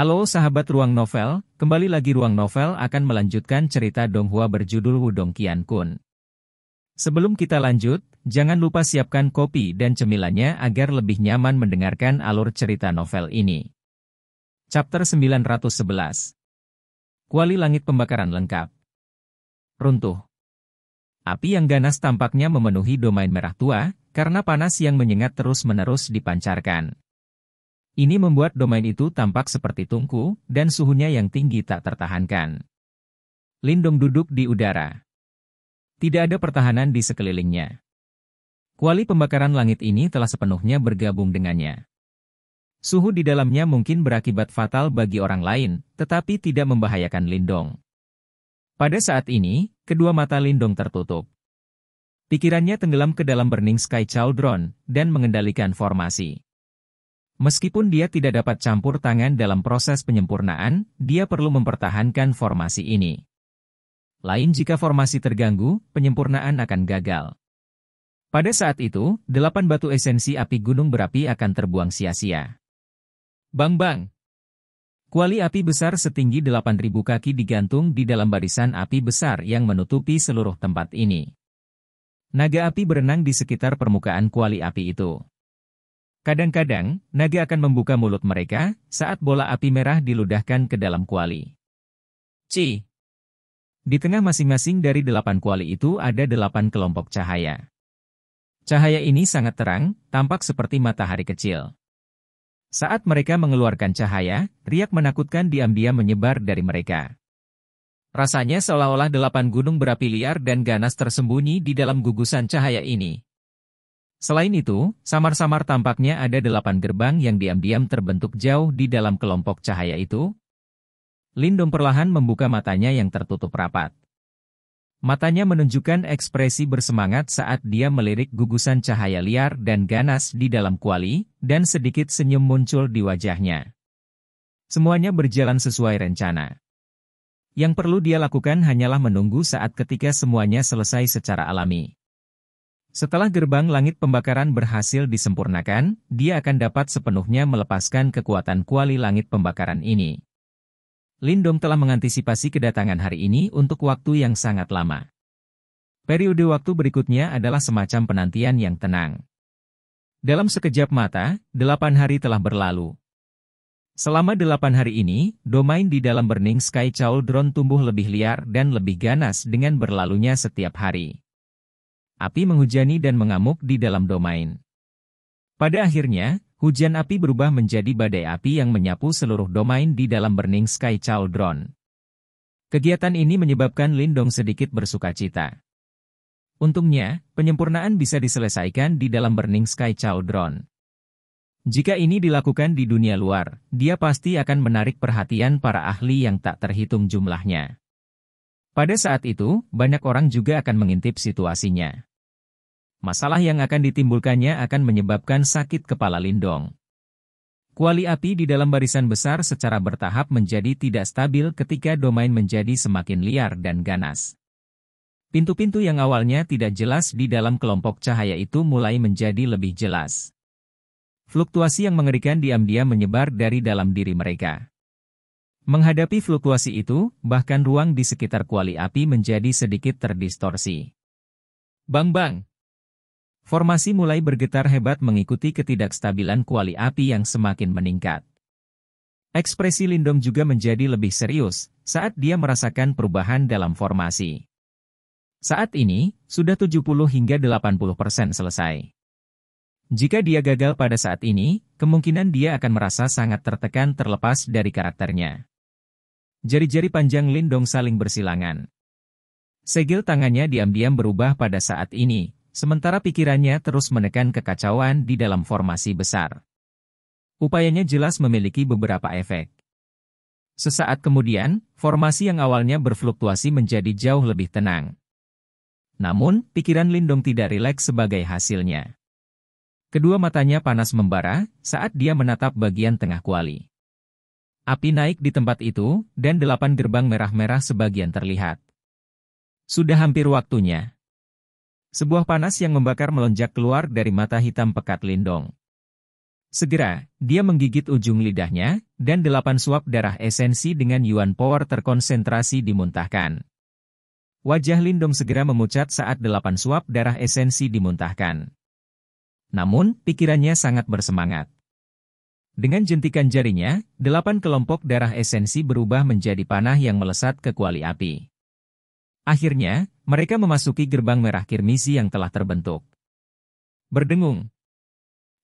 Halo sahabat Ruang Novel, kembali lagi Ruang Novel akan melanjutkan cerita Donghua berjudul Wudong Kun. Sebelum kita lanjut, jangan lupa siapkan kopi dan cemilannya agar lebih nyaman mendengarkan alur cerita novel ini. Chapter 911 Kuali Langit Pembakaran Lengkap Runtuh Api yang ganas tampaknya memenuhi domain merah tua, karena panas yang menyengat terus-menerus dipancarkan. Ini membuat domain itu tampak seperti tungku, dan suhunya yang tinggi tak tertahankan. Lindong duduk di udara. Tidak ada pertahanan di sekelilingnya. Kuali pembakaran langit ini telah sepenuhnya bergabung dengannya. Suhu di dalamnya mungkin berakibat fatal bagi orang lain, tetapi tidak membahayakan Lindong. Pada saat ini, kedua mata Lindong tertutup. Pikirannya tenggelam ke dalam burning sky cauldron dan mengendalikan formasi. Meskipun dia tidak dapat campur tangan dalam proses penyempurnaan, dia perlu mempertahankan formasi ini. Lain jika formasi terganggu, penyempurnaan akan gagal. Pada saat itu, delapan batu esensi api gunung berapi akan terbuang sia-sia. Bang-bang! Kuali api besar setinggi 8.000 kaki digantung di dalam barisan api besar yang menutupi seluruh tempat ini. Naga api berenang di sekitar permukaan kuali api itu. Kadang-kadang, naga akan membuka mulut mereka saat bola api merah diludahkan ke dalam kuali. C. Di tengah masing-masing dari delapan kuali itu ada delapan kelompok cahaya. Cahaya ini sangat terang, tampak seperti matahari kecil. Saat mereka mengeluarkan cahaya, riak menakutkan diam-diam menyebar dari mereka. Rasanya seolah-olah delapan gunung berapi liar dan ganas tersembunyi di dalam gugusan cahaya ini. Selain itu, samar-samar tampaknya ada delapan gerbang yang diam-diam terbentuk jauh di dalam kelompok cahaya itu. Lindom perlahan membuka matanya yang tertutup rapat. Matanya menunjukkan ekspresi bersemangat saat dia melirik gugusan cahaya liar dan ganas di dalam kuali, dan sedikit senyum muncul di wajahnya. Semuanya berjalan sesuai rencana. Yang perlu dia lakukan hanyalah menunggu saat ketika semuanya selesai secara alami. Setelah gerbang langit pembakaran berhasil disempurnakan, dia akan dapat sepenuhnya melepaskan kekuatan kuali langit pembakaran ini. Lindong telah mengantisipasi kedatangan hari ini untuk waktu yang sangat lama. Periode waktu berikutnya adalah semacam penantian yang tenang. Dalam sekejap mata, delapan hari telah berlalu. Selama delapan hari ini, domain di dalam Burning Sky Chauldron tumbuh lebih liar dan lebih ganas dengan berlalunya setiap hari api menghujani dan mengamuk di dalam domain. Pada akhirnya, hujan api berubah menjadi badai api yang menyapu seluruh domain di dalam Burning Sky Chaldron. Kegiatan ini menyebabkan Lindong sedikit bersuka cita. Untungnya, penyempurnaan bisa diselesaikan di dalam Burning Sky Chaldron. Jika ini dilakukan di dunia luar, dia pasti akan menarik perhatian para ahli yang tak terhitung jumlahnya. Pada saat itu, banyak orang juga akan mengintip situasinya. Masalah yang akan ditimbulkannya akan menyebabkan sakit kepala lindong. Kuali api di dalam barisan besar secara bertahap menjadi tidak stabil ketika domain menjadi semakin liar dan ganas. Pintu-pintu yang awalnya tidak jelas di dalam kelompok cahaya itu mulai menjadi lebih jelas. Fluktuasi yang mengerikan diam-diam menyebar dari dalam diri mereka. Menghadapi fluktuasi itu, bahkan ruang di sekitar kuali api menjadi sedikit terdistorsi. Bang-bang, Formasi mulai bergetar hebat mengikuti ketidakstabilan kuali api yang semakin meningkat. Ekspresi Lindom juga menjadi lebih serius saat dia merasakan perubahan dalam formasi. Saat ini, sudah 70 hingga 80 persen selesai. Jika dia gagal pada saat ini, kemungkinan dia akan merasa sangat tertekan terlepas dari karakternya. Jari-jari panjang Lindong saling bersilangan. Segel tangannya diam-diam berubah pada saat ini, Sementara pikirannya terus menekan kekacauan di dalam formasi besar. Upayanya jelas memiliki beberapa efek. Sesaat kemudian, formasi yang awalnya berfluktuasi menjadi jauh lebih tenang. Namun, pikiran Lindong tidak rileks sebagai hasilnya. Kedua matanya panas membara saat dia menatap bagian tengah kuali. Api naik di tempat itu, dan delapan gerbang merah-merah sebagian terlihat. Sudah hampir waktunya. Sebuah panas yang membakar melonjak keluar dari mata hitam pekat Lindong. Segera, dia menggigit ujung lidahnya, dan delapan suap darah esensi dengan Yuan Power terkonsentrasi dimuntahkan. Wajah Lindong segera memucat saat delapan suap darah esensi dimuntahkan. Namun, pikirannya sangat bersemangat. Dengan jentikan jarinya, delapan kelompok darah esensi berubah menjadi panah yang melesat ke kuali api. Akhirnya, mereka memasuki gerbang merah kirmizi yang telah terbentuk. Berdengung.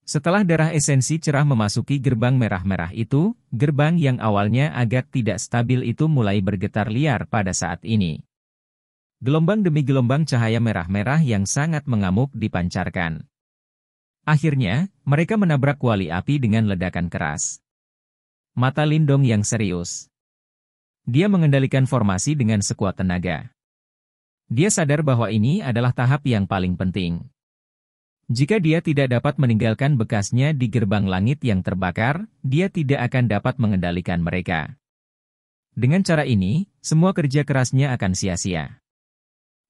Setelah darah esensi cerah memasuki gerbang merah-merah itu, gerbang yang awalnya agak tidak stabil itu mulai bergetar liar pada saat ini. Gelombang demi gelombang cahaya merah-merah yang sangat mengamuk dipancarkan. Akhirnya, mereka menabrak wali api dengan ledakan keras. Mata Lindong yang serius. Dia mengendalikan formasi dengan sekuat tenaga. Dia sadar bahwa ini adalah tahap yang paling penting. Jika dia tidak dapat meninggalkan bekasnya di gerbang langit yang terbakar, dia tidak akan dapat mengendalikan mereka. Dengan cara ini, semua kerja kerasnya akan sia-sia.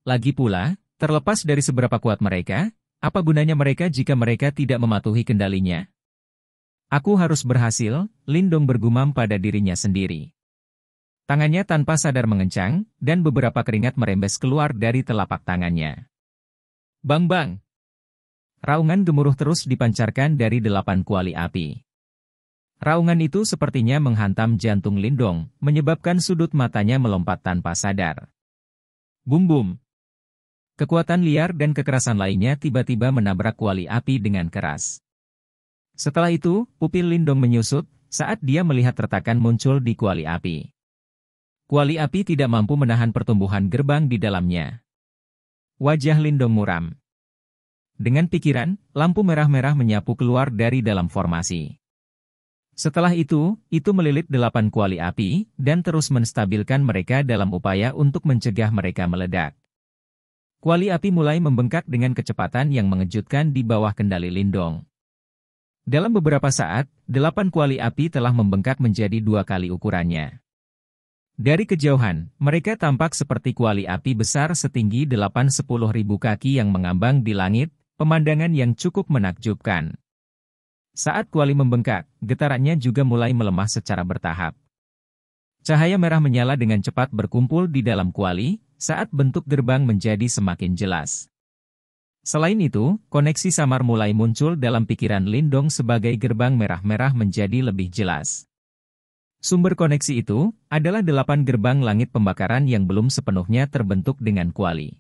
Lagi pula, terlepas dari seberapa kuat mereka, apa gunanya mereka jika mereka tidak mematuhi kendalinya? Aku harus berhasil, Lindong bergumam pada dirinya sendiri. Tangannya tanpa sadar mengencang, dan beberapa keringat merembes keluar dari telapak tangannya. Bang bang! Raungan gemuruh terus dipancarkan dari delapan kuali api. Raungan itu sepertinya menghantam jantung Lindong, menyebabkan sudut matanya melompat tanpa sadar. Bum bum! Kekuatan liar dan kekerasan lainnya tiba-tiba menabrak kuali api dengan keras. Setelah itu, pupil Lindong menyusut, saat dia melihat retakan muncul di kuali api. Kuali api tidak mampu menahan pertumbuhan gerbang di dalamnya. Wajah Lindong muram. Dengan pikiran, lampu merah-merah menyapu keluar dari dalam formasi. Setelah itu, itu melilit delapan kuali api, dan terus menstabilkan mereka dalam upaya untuk mencegah mereka meledak. Kuali api mulai membengkak dengan kecepatan yang mengejutkan di bawah kendali Lindong. Dalam beberapa saat, delapan kuali api telah membengkak menjadi dua kali ukurannya. Dari kejauhan, mereka tampak seperti kuali api besar setinggi 8-10 ribu kaki yang mengambang di langit, pemandangan yang cukup menakjubkan. Saat kuali membengkak, getarannya juga mulai melemah secara bertahap. Cahaya merah menyala dengan cepat berkumpul di dalam kuali, saat bentuk gerbang menjadi semakin jelas. Selain itu, koneksi samar mulai muncul dalam pikiran Lindong sebagai gerbang merah-merah menjadi lebih jelas. Sumber koneksi itu adalah delapan gerbang langit pembakaran yang belum sepenuhnya terbentuk dengan kuali.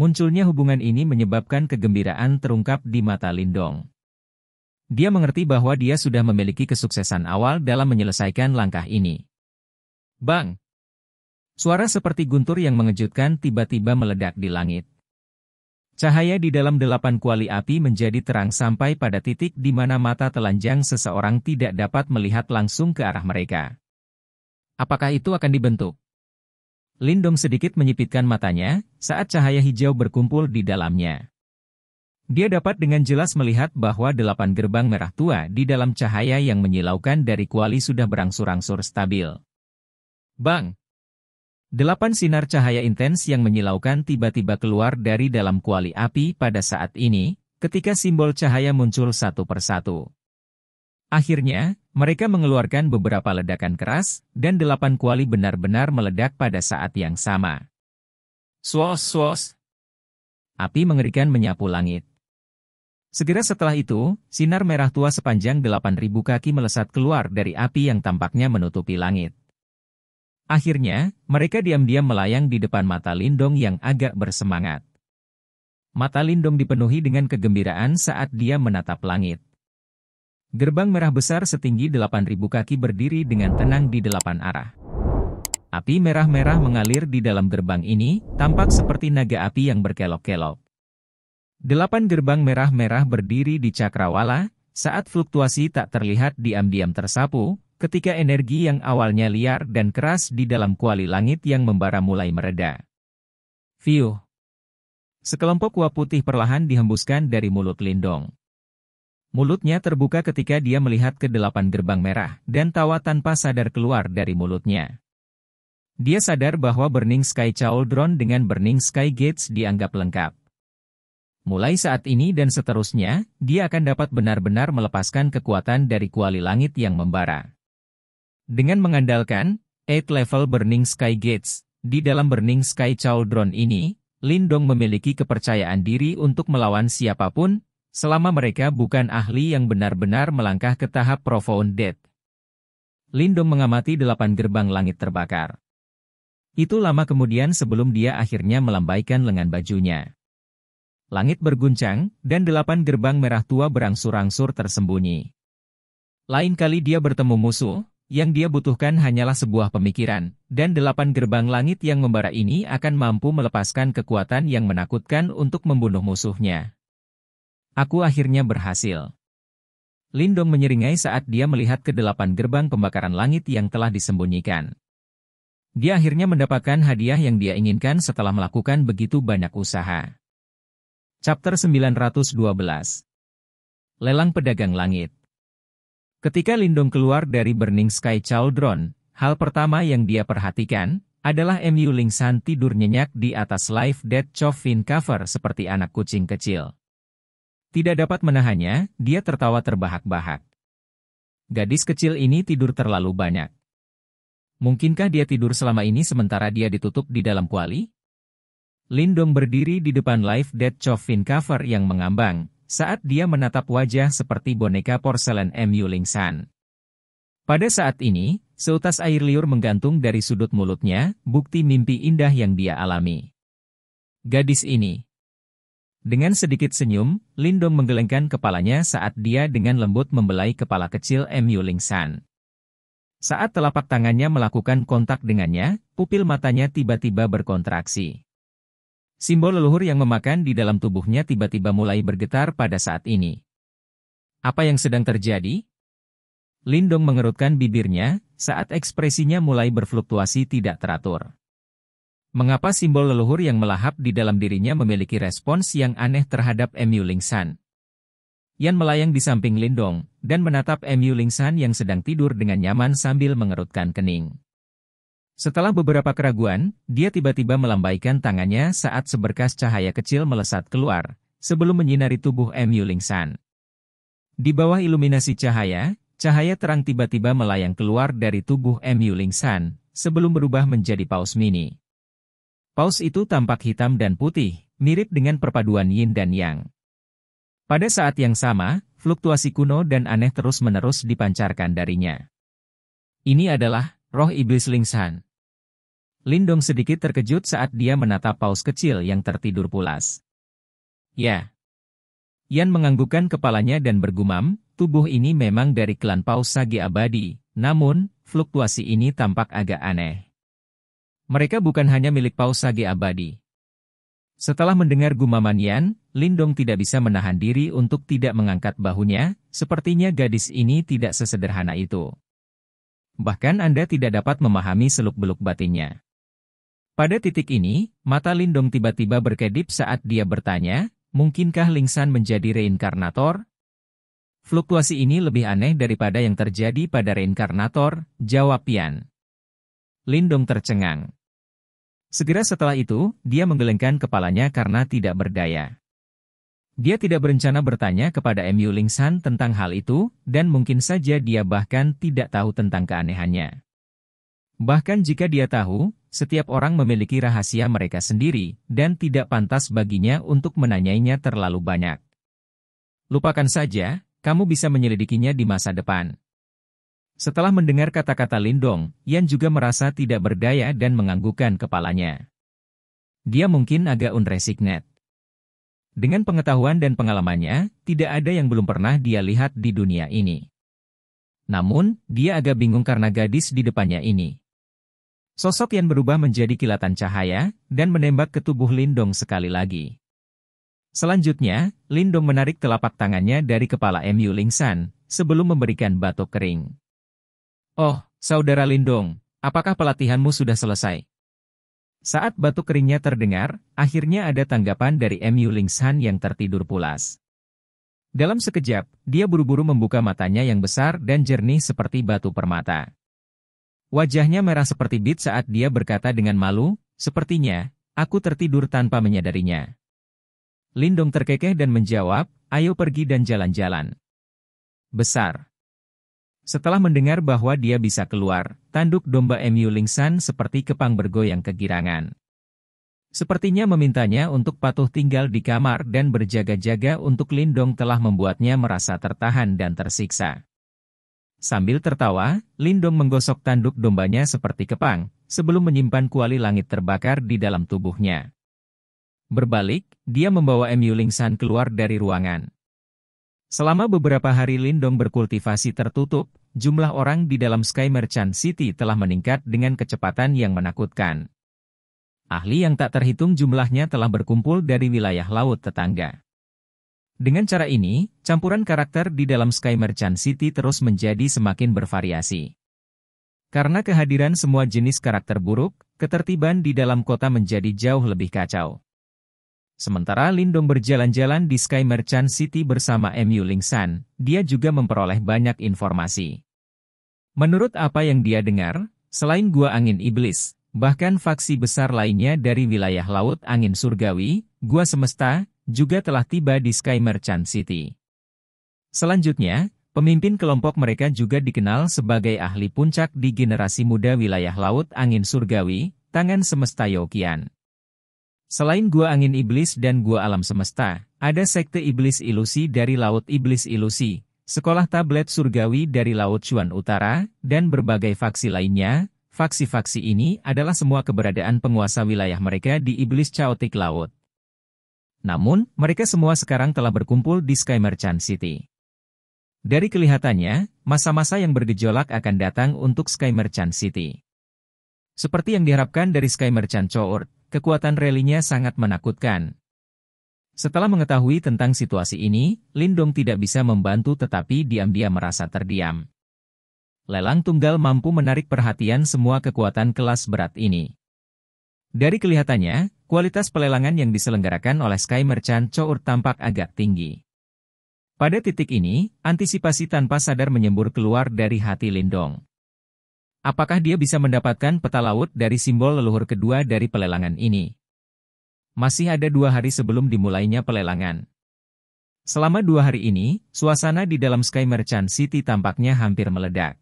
Munculnya hubungan ini menyebabkan kegembiraan terungkap di mata Lindong. Dia mengerti bahwa dia sudah memiliki kesuksesan awal dalam menyelesaikan langkah ini. Bang! Suara seperti guntur yang mengejutkan tiba-tiba meledak di langit. Cahaya di dalam delapan kuali api menjadi terang sampai pada titik di mana mata telanjang seseorang tidak dapat melihat langsung ke arah mereka. Apakah itu akan dibentuk? Lindong sedikit menyipitkan matanya saat cahaya hijau berkumpul di dalamnya. Dia dapat dengan jelas melihat bahwa delapan gerbang merah tua di dalam cahaya yang menyilaukan dari kuali sudah berangsur-angsur stabil. Bang, Delapan sinar cahaya intens yang menyilaukan tiba-tiba keluar dari dalam kuali api pada saat ini, ketika simbol cahaya muncul satu persatu. Akhirnya, mereka mengeluarkan beberapa ledakan keras, dan delapan kuali benar-benar meledak pada saat yang sama. Swos, swos. Api mengerikan menyapu langit. Segera setelah itu, sinar merah tua sepanjang delapan ribu kaki melesat keluar dari api yang tampaknya menutupi langit. Akhirnya, mereka diam-diam melayang di depan mata Lindong yang agak bersemangat. Mata Lindong dipenuhi dengan kegembiraan saat dia menatap langit. Gerbang merah besar setinggi 8.000 kaki berdiri dengan tenang di delapan arah. Api merah-merah mengalir di dalam gerbang ini, tampak seperti naga api yang berkelok-kelok. Delapan gerbang merah-merah berdiri di cakrawala, saat fluktuasi tak terlihat diam-diam tersapu, ketika energi yang awalnya liar dan keras di dalam kuali langit yang membara mulai mereda. View. Sekelompok kuah putih perlahan dihembuskan dari mulut Lindong. Mulutnya terbuka ketika dia melihat ke delapan gerbang merah dan tawa tanpa sadar keluar dari mulutnya. Dia sadar bahwa Burning Sky Chauldron dengan Burning Sky Gates dianggap lengkap. Mulai saat ini dan seterusnya, dia akan dapat benar-benar melepaskan kekuatan dari kuali langit yang membara. Dengan mengandalkan 8-level Burning Sky Gates, di dalam Burning Sky Cauldron ini, Lindong memiliki kepercayaan diri untuk melawan siapapun, selama mereka bukan ahli yang benar-benar melangkah ke tahap Profound Death. Lindong mengamati delapan gerbang langit terbakar. Itu lama kemudian sebelum dia akhirnya melambaikan lengan bajunya. Langit berguncang, dan delapan gerbang merah tua berangsur-angsur tersembunyi. Lain kali dia bertemu musuh, yang dia butuhkan hanyalah sebuah pemikiran, dan delapan gerbang langit yang membara ini akan mampu melepaskan kekuatan yang menakutkan untuk membunuh musuhnya. Aku akhirnya berhasil. Lindong menyeringai saat dia melihat ke delapan gerbang pembakaran langit yang telah disembunyikan. Dia akhirnya mendapatkan hadiah yang dia inginkan setelah melakukan begitu banyak usaha. Chapter 912 Lelang Pedagang Langit Ketika Lindong keluar dari Burning Sky Cauldron, hal pertama yang dia perhatikan adalah MU Lingsan tidur nyenyak di atas live dead Coffin cover seperti anak kucing kecil. Tidak dapat menahannya, dia tertawa terbahak-bahak. Gadis kecil ini tidur terlalu banyak. Mungkinkah dia tidur selama ini sementara dia ditutup di dalam kuali? Lindong berdiri di depan live dead Coffin cover yang mengambang, saat dia menatap wajah seperti boneka porselen Yuling San. Pada saat ini, seutas air liur menggantung dari sudut mulutnya, bukti mimpi indah yang dia alami. Gadis ini. Dengan sedikit senyum, Lindong menggelengkan kepalanya saat dia dengan lembut membelai kepala kecil Yuling San. Saat telapak tangannya melakukan kontak dengannya, pupil matanya tiba-tiba berkontraksi. Simbol leluhur yang memakan di dalam tubuhnya tiba-tiba mulai bergetar pada saat ini. Apa yang sedang terjadi? Lindong mengerutkan bibirnya saat ekspresinya mulai berfluktuasi tidak teratur. Mengapa simbol leluhur yang melahap di dalam dirinya memiliki respons yang aneh terhadap Emu Lingshan? Yan melayang di samping Lindong dan menatap Emu Lingshan yang sedang tidur dengan nyaman sambil mengerutkan kening. Setelah beberapa keraguan, dia tiba-tiba melambaikan tangannya saat seberkas cahaya kecil melesat keluar, sebelum menyinari tubuh M. Yuling San. Di bawah iluminasi cahaya, cahaya terang tiba-tiba melayang keluar dari tubuh M. Yuling San, sebelum berubah menjadi paus mini. Paus itu tampak hitam dan putih, mirip dengan perpaduan yin dan yang. Pada saat yang sama, fluktuasi kuno dan aneh terus-menerus dipancarkan darinya. Ini adalah Roh Iblis lingshan. Lindong sedikit terkejut saat dia menatap paus kecil yang tertidur pulas. Ya. Yan menganggukkan kepalanya dan bergumam, tubuh ini memang dari klan paus sagi abadi, namun, fluktuasi ini tampak agak aneh. Mereka bukan hanya milik paus sagi abadi. Setelah mendengar gumaman Yan, Lindong tidak bisa menahan diri untuk tidak mengangkat bahunya, sepertinya gadis ini tidak sesederhana itu. Bahkan Anda tidak dapat memahami seluk-beluk batinnya. Pada titik ini, mata Lindong tiba-tiba berkedip saat dia bertanya, mungkinkah Lingsan menjadi reinkarnator? Fluktuasi ini lebih aneh daripada yang terjadi pada reinkarnator, jawab Pian. Lindong tercengang. Segera setelah itu, dia menggelengkan kepalanya karena tidak berdaya. Dia tidak berencana bertanya kepada MU Lingsan tentang hal itu, dan mungkin saja dia bahkan tidak tahu tentang keanehannya. Bahkan jika dia tahu, setiap orang memiliki rahasia mereka sendiri, dan tidak pantas baginya untuk menanyainya terlalu banyak. Lupakan saja, kamu bisa menyelidikinya di masa depan. Setelah mendengar kata-kata Lindong, Yan juga merasa tidak berdaya dan menganggukkan kepalanya. Dia mungkin agak unresignet. Dengan pengetahuan dan pengalamannya, tidak ada yang belum pernah dia lihat di dunia ini. Namun, dia agak bingung karena gadis di depannya ini. Sosok yang berubah menjadi kilatan cahaya dan menembak ke tubuh Lindong sekali lagi. Selanjutnya, Lindong menarik telapak tangannya dari kepala Mu Lingsan sebelum memberikan batuk kering. Oh, Saudara Lindong, apakah pelatihanmu sudah selesai? Saat batu keringnya terdengar, akhirnya ada tanggapan dari MU Lingshan yang tertidur pulas. Dalam sekejap, dia buru-buru membuka matanya yang besar dan jernih seperti batu permata. Wajahnya merah seperti bit saat dia berkata dengan malu, sepertinya, aku tertidur tanpa menyadarinya. Lindong terkekeh dan menjawab, ayo pergi dan jalan-jalan. Besar. Setelah mendengar bahwa dia bisa keluar, tanduk domba Emu Lingsan seperti kepang bergoyang kegirangan. Sepertinya memintanya untuk patuh tinggal di kamar dan berjaga-jaga untuk Lindong telah membuatnya merasa tertahan dan tersiksa. Sambil tertawa, Lindong menggosok tanduk dombanya seperti kepang, sebelum menyimpan kuali langit terbakar di dalam tubuhnya. Berbalik, dia membawa Emu Lingsan keluar dari ruangan. Selama beberapa hari Lindong berkultivasi tertutup, jumlah orang di dalam Sky Merchant City telah meningkat dengan kecepatan yang menakutkan. Ahli yang tak terhitung jumlahnya telah berkumpul dari wilayah laut tetangga. Dengan cara ini, campuran karakter di dalam Sky Merchant City terus menjadi semakin bervariasi. Karena kehadiran semua jenis karakter buruk, ketertiban di dalam kota menjadi jauh lebih kacau. Sementara Lindong berjalan-jalan di Sky Merchant City bersama MU Lingshan, dia juga memperoleh banyak informasi. Menurut apa yang dia dengar, selain gua angin iblis, bahkan faksi besar lainnya dari wilayah laut angin surgawi, gua semesta, juga telah tiba di Sky Merchant City. Selanjutnya, pemimpin kelompok mereka juga dikenal sebagai ahli puncak di generasi muda wilayah laut angin surgawi, tangan semesta Yokian. Selain gua angin iblis dan gua alam semesta, ada sekte iblis ilusi dari Laut Iblis Ilusi, sekolah tablet surgawi dari Laut Chuan Utara, dan berbagai faksi lainnya. Faksi-faksi ini adalah semua keberadaan penguasa wilayah mereka di iblis chaotic laut. Namun, mereka semua sekarang telah berkumpul di Sky Merchant City. Dari kelihatannya, masa-masa yang bergejolak akan datang untuk Sky Merchant City. Seperti yang diharapkan dari Sky Merchant Chowort, kekuatan relinya sangat menakutkan. Setelah mengetahui tentang situasi ini, Lindong tidak bisa membantu tetapi diam-diam merasa terdiam. Lelang tunggal mampu menarik perhatian semua kekuatan kelas berat ini. Dari kelihatannya, kualitas pelelangan yang diselenggarakan oleh Sky Merchant Chour tampak agak tinggi. Pada titik ini, antisipasi tanpa sadar menyembur keluar dari hati Lindong. Apakah dia bisa mendapatkan peta laut dari simbol leluhur kedua dari pelelangan ini? Masih ada dua hari sebelum dimulainya pelelangan. Selama dua hari ini, suasana di dalam Sky Merchant City tampaknya hampir meledak.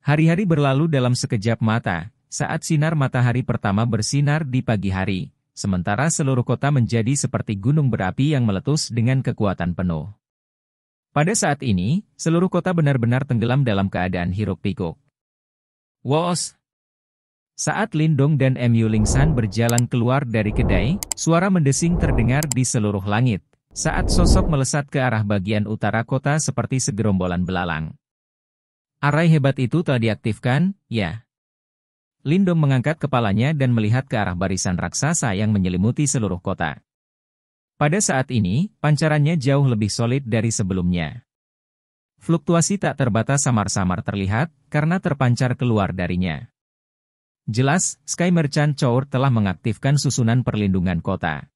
Hari-hari berlalu dalam sekejap mata, saat sinar matahari pertama bersinar di pagi hari, sementara seluruh kota menjadi seperti gunung berapi yang meletus dengan kekuatan penuh. Pada saat ini, seluruh kota benar-benar tenggelam dalam keadaan hiruk pikuk. Woos. Saat Lindong dan MU Lingsan berjalan keluar dari kedai, suara mendesing terdengar di seluruh langit, saat sosok melesat ke arah bagian utara kota seperti segerombolan belalang. Arai hebat itu telah diaktifkan, ya. Lindong mengangkat kepalanya dan melihat ke arah barisan raksasa yang menyelimuti seluruh kota. Pada saat ini, pancarannya jauh lebih solid dari sebelumnya. Fluktuasi tak terbatas samar-samar terlihat, karena terpancar keluar darinya. Jelas, Sky Merchant Chour telah mengaktifkan susunan perlindungan kota.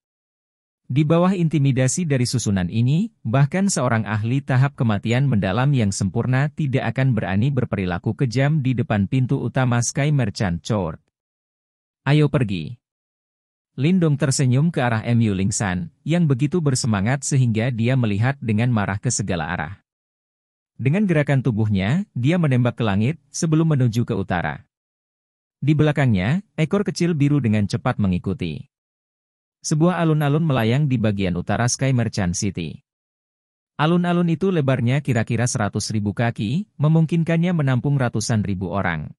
Di bawah intimidasi dari susunan ini, bahkan seorang ahli tahap kematian mendalam yang sempurna tidak akan berani berperilaku kejam di depan pintu utama Sky Merchant Chour. Ayo pergi. Lindong tersenyum ke arah Emu Lingsan, yang begitu bersemangat sehingga dia melihat dengan marah ke segala arah. Dengan gerakan tubuhnya, dia menembak ke langit sebelum menuju ke utara. Di belakangnya, ekor kecil biru dengan cepat mengikuti. Sebuah alun-alun melayang di bagian utara Sky Merchant City. Alun-alun itu lebarnya kira-kira seratus ribu kaki, memungkinkannya menampung ratusan ribu orang.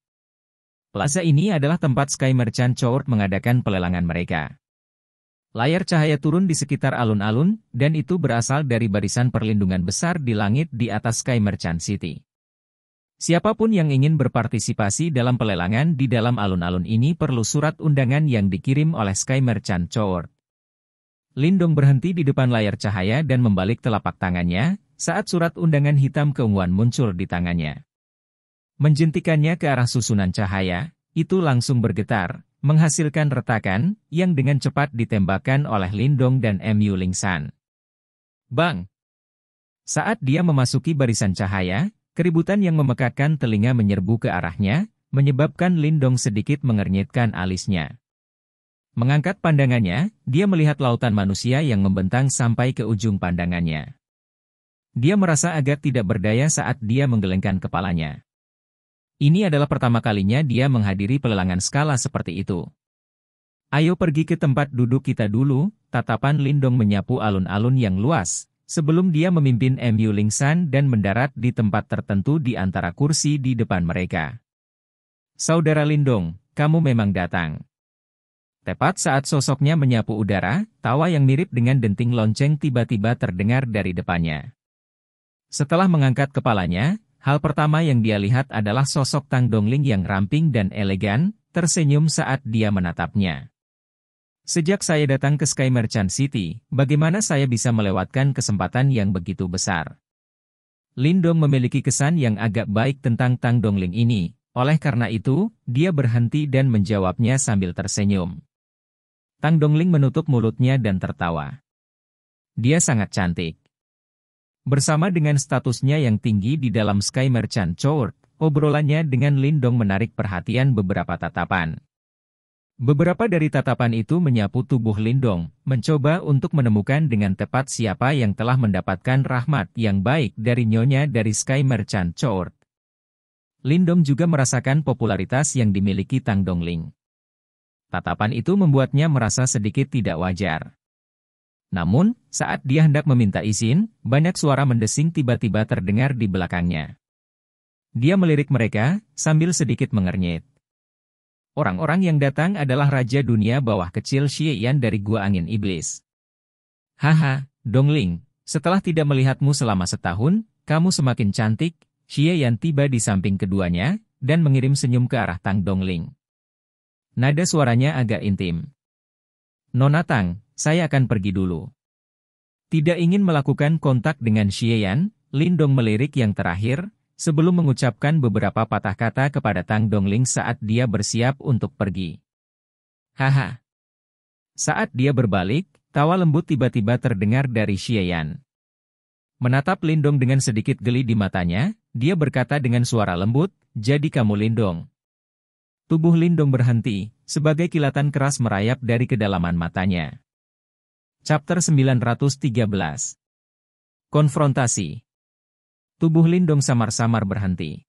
Plaza ini adalah tempat Sky Merchant Court mengadakan pelelangan mereka. Layar cahaya turun di sekitar alun-alun, dan itu berasal dari barisan perlindungan besar di langit di atas Sky Merchant City. Siapapun yang ingin berpartisipasi dalam pelelangan di dalam alun-alun ini perlu surat undangan yang dikirim oleh Sky Merchant Choward. Lindong berhenti di depan layar cahaya dan membalik telapak tangannya saat surat undangan hitam keunguan muncul di tangannya. Menjentikannya ke arah susunan cahaya, itu langsung bergetar, menghasilkan retakan yang dengan cepat ditembakkan oleh Lindong dan MU Lingsan. Bang! Saat dia memasuki barisan cahaya, keributan yang memekakkan telinga menyerbu ke arahnya, menyebabkan Lindong sedikit mengernyitkan alisnya. Mengangkat pandangannya, dia melihat lautan manusia yang membentang sampai ke ujung pandangannya. Dia merasa agak tidak berdaya saat dia menggelengkan kepalanya. Ini adalah pertama kalinya dia menghadiri pelelangan skala seperti itu. Ayo pergi ke tempat duduk kita dulu, tatapan Lindong menyapu alun-alun yang luas, sebelum dia memimpin MU Lingshan dan mendarat di tempat tertentu di antara kursi di depan mereka. Saudara Lindong, kamu memang datang. Tepat saat sosoknya menyapu udara, tawa yang mirip dengan denting lonceng tiba-tiba terdengar dari depannya. Setelah mengangkat kepalanya, Hal pertama yang dia lihat adalah sosok Tang Dongling yang ramping dan elegan, tersenyum saat dia menatapnya. Sejak saya datang ke Sky Merchant City, bagaimana saya bisa melewatkan kesempatan yang begitu besar? Lindong memiliki kesan yang agak baik tentang Tang Dongling ini, oleh karena itu, dia berhenti dan menjawabnya sambil tersenyum. Tang Dongling menutup mulutnya dan tertawa. Dia sangat cantik. Bersama dengan statusnya yang tinggi di dalam Sky Merchant Court, obrolannya dengan Lindong menarik perhatian beberapa tatapan. Beberapa dari tatapan itu menyapu tubuh Lindong, mencoba untuk menemukan dengan tepat siapa yang telah mendapatkan rahmat yang baik dari nyonya dari Sky Merchant Court. Lindong juga merasakan popularitas yang dimiliki Tang Dongling. Tatapan itu membuatnya merasa sedikit tidak wajar. Namun, saat dia hendak meminta izin, banyak suara mendesing tiba-tiba terdengar di belakangnya. Dia melirik mereka, sambil sedikit mengernyit. Orang-orang yang datang adalah Raja Dunia Bawah Kecil Yan dari Gua Angin Iblis. Haha, Dong Ling, setelah tidak melihatmu selama setahun, kamu semakin cantik, Yan tiba di samping keduanya, dan mengirim senyum ke arah Tang Dong Ling. Nada suaranya agak intim. Nona Tang, saya akan pergi dulu. Tidak ingin melakukan kontak dengan Xie Yan, Lin Dong melirik yang terakhir, sebelum mengucapkan beberapa patah kata kepada Tang Dongling saat dia bersiap untuk pergi. Haha. Saat dia berbalik, tawa lembut tiba-tiba terdengar dari Xie Yan. Menatap Lin Dong dengan sedikit geli di matanya, dia berkata dengan suara lembut, jadi kamu Lin Dong." Tubuh Lin Dong berhenti, sebagai kilatan keras merayap dari kedalaman matanya. Chapter 913 Konfrontasi Tubuh Lindong samar-samar berhenti.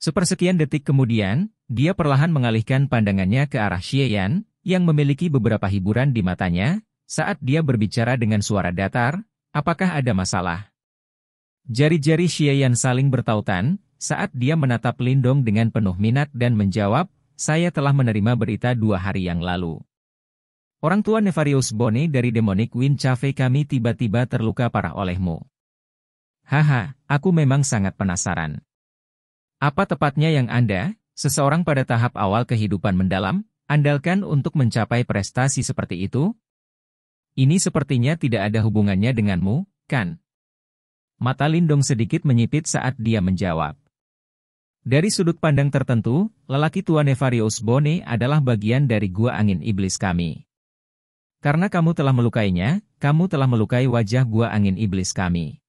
Sepersekian detik kemudian, dia perlahan mengalihkan pandangannya ke arah Xieyan, yang memiliki beberapa hiburan di matanya, saat dia berbicara dengan suara datar, apakah ada masalah? Jari-jari Xieyan saling bertautan, saat dia menatap Lindong dengan penuh minat dan menjawab, saya telah menerima berita dua hari yang lalu. Orang tua Nefarius Bone dari Demonic Wind Cafe kami tiba-tiba terluka parah olehmu. Haha, aku memang sangat penasaran. Apa tepatnya yang Anda, seseorang pada tahap awal kehidupan mendalam, andalkan untuk mencapai prestasi seperti itu? Ini sepertinya tidak ada hubungannya denganmu, kan? Mata Lindong sedikit menyipit saat dia menjawab. Dari sudut pandang tertentu, lelaki tua Nefarius Bone adalah bagian dari gua angin iblis kami. Karena kamu telah melukainya, kamu telah melukai wajah gua angin iblis kami.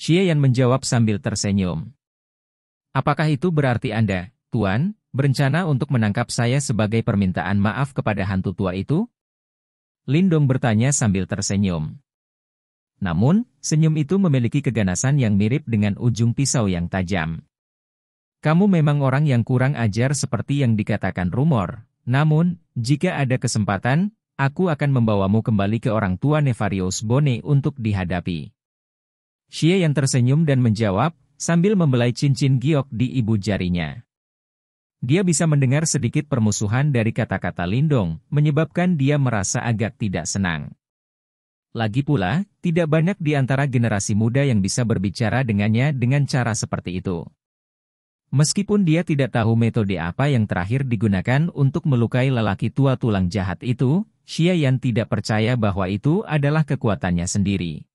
yang menjawab sambil tersenyum. Apakah itu berarti Anda, Tuan, berencana untuk menangkap saya sebagai permintaan maaf kepada hantu tua itu? Lindong bertanya sambil tersenyum. Namun, senyum itu memiliki keganasan yang mirip dengan ujung pisau yang tajam. Kamu memang orang yang kurang ajar seperti yang dikatakan rumor. Namun, jika ada kesempatan, aku akan membawamu kembali ke orang tua Nefarius Bone untuk dihadapi. Xie yang tersenyum dan menjawab, sambil membelai cincin giok di ibu jarinya. Dia bisa mendengar sedikit permusuhan dari kata-kata Lindong, menyebabkan dia merasa agak tidak senang. Lagi pula, tidak banyak di antara generasi muda yang bisa berbicara dengannya dengan cara seperti itu. Meskipun dia tidak tahu metode apa yang terakhir digunakan untuk melukai lelaki tua tulang jahat itu, yang tidak percaya bahwa itu adalah kekuatannya sendiri.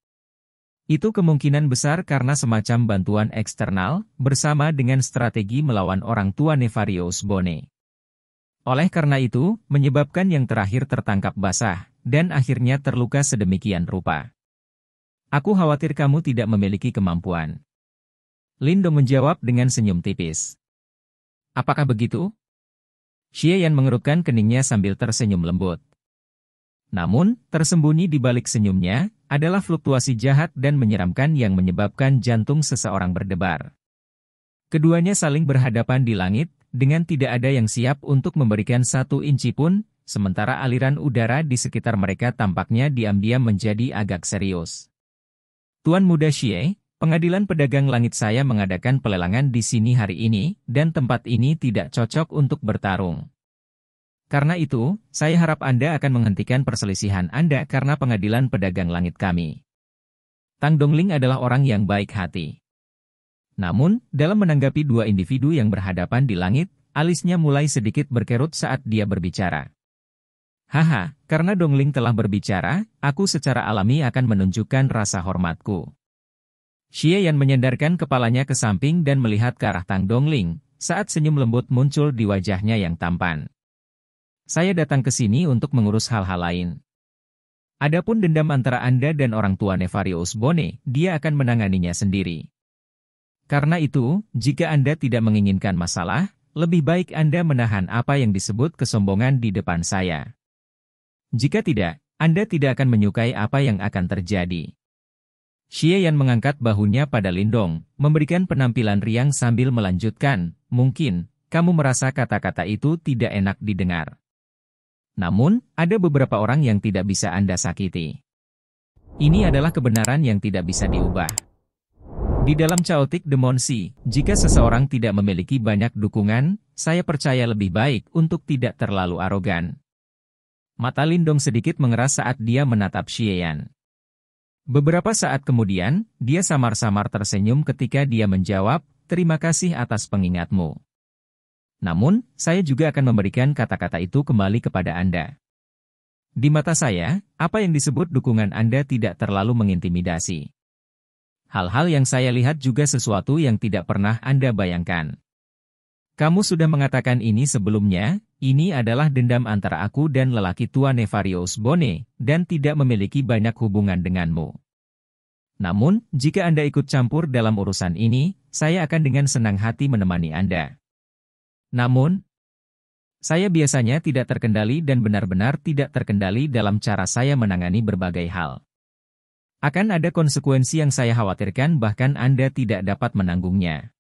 Itu kemungkinan besar karena semacam bantuan eksternal, bersama dengan strategi melawan orang tua Nefarius Bone. Oleh karena itu, menyebabkan yang terakhir tertangkap basah, dan akhirnya terluka sedemikian rupa. Aku khawatir kamu tidak memiliki kemampuan. Lindo menjawab dengan senyum tipis. Apakah begitu? Yan mengerutkan keningnya sambil tersenyum lembut. Namun, tersembunyi di balik senyumnya adalah fluktuasi jahat dan menyeramkan yang menyebabkan jantung seseorang berdebar. Keduanya saling berhadapan di langit, dengan tidak ada yang siap untuk memberikan satu inci pun, sementara aliran udara di sekitar mereka tampaknya diam-diam menjadi agak serius. Tuan muda Xie, Pengadilan Pedagang Langit saya mengadakan pelelangan di sini hari ini, dan tempat ini tidak cocok untuk bertarung. Karena itu, saya harap Anda akan menghentikan perselisihan Anda karena Pengadilan Pedagang Langit kami. Tang Dongling adalah orang yang baik hati. Namun, dalam menanggapi dua individu yang berhadapan di langit, alisnya mulai sedikit berkerut saat dia berbicara. Haha, karena Dongling telah berbicara, aku secara alami akan menunjukkan rasa hormatku. Xie Yan menyandarkan kepalanya ke samping dan melihat ke arah Tang Dongling, saat senyum lembut muncul di wajahnya yang tampan. Saya datang ke sini untuk mengurus hal-hal lain. Adapun dendam antara Anda dan orang tua Nefarius Bone, dia akan menanganinya sendiri. Karena itu, jika Anda tidak menginginkan masalah, lebih baik Anda menahan apa yang disebut kesombongan di depan saya. Jika tidak, Anda tidak akan menyukai apa yang akan terjadi. Xie Yan mengangkat bahunya pada Lindong, memberikan penampilan riang sambil melanjutkan, mungkin, kamu merasa kata-kata itu tidak enak didengar. Namun, ada beberapa orang yang tidak bisa Anda sakiti. Ini adalah kebenaran yang tidak bisa diubah. Di dalam Chaotic Demonsi, jika seseorang tidak memiliki banyak dukungan, saya percaya lebih baik untuk tidak terlalu arogan. Mata Lindong sedikit mengeras saat dia menatap Xie Yan. Beberapa saat kemudian, dia samar-samar tersenyum ketika dia menjawab, terima kasih atas pengingatmu. Namun, saya juga akan memberikan kata-kata itu kembali kepada Anda. Di mata saya, apa yang disebut dukungan Anda tidak terlalu mengintimidasi. Hal-hal yang saya lihat juga sesuatu yang tidak pernah Anda bayangkan. Kamu sudah mengatakan ini sebelumnya, ini adalah dendam antara aku dan lelaki tua Nevarius Bone, dan tidak memiliki banyak hubungan denganmu. Namun, jika Anda ikut campur dalam urusan ini, saya akan dengan senang hati menemani Anda. Namun, saya biasanya tidak terkendali dan benar-benar tidak terkendali dalam cara saya menangani berbagai hal. Akan ada konsekuensi yang saya khawatirkan bahkan Anda tidak dapat menanggungnya.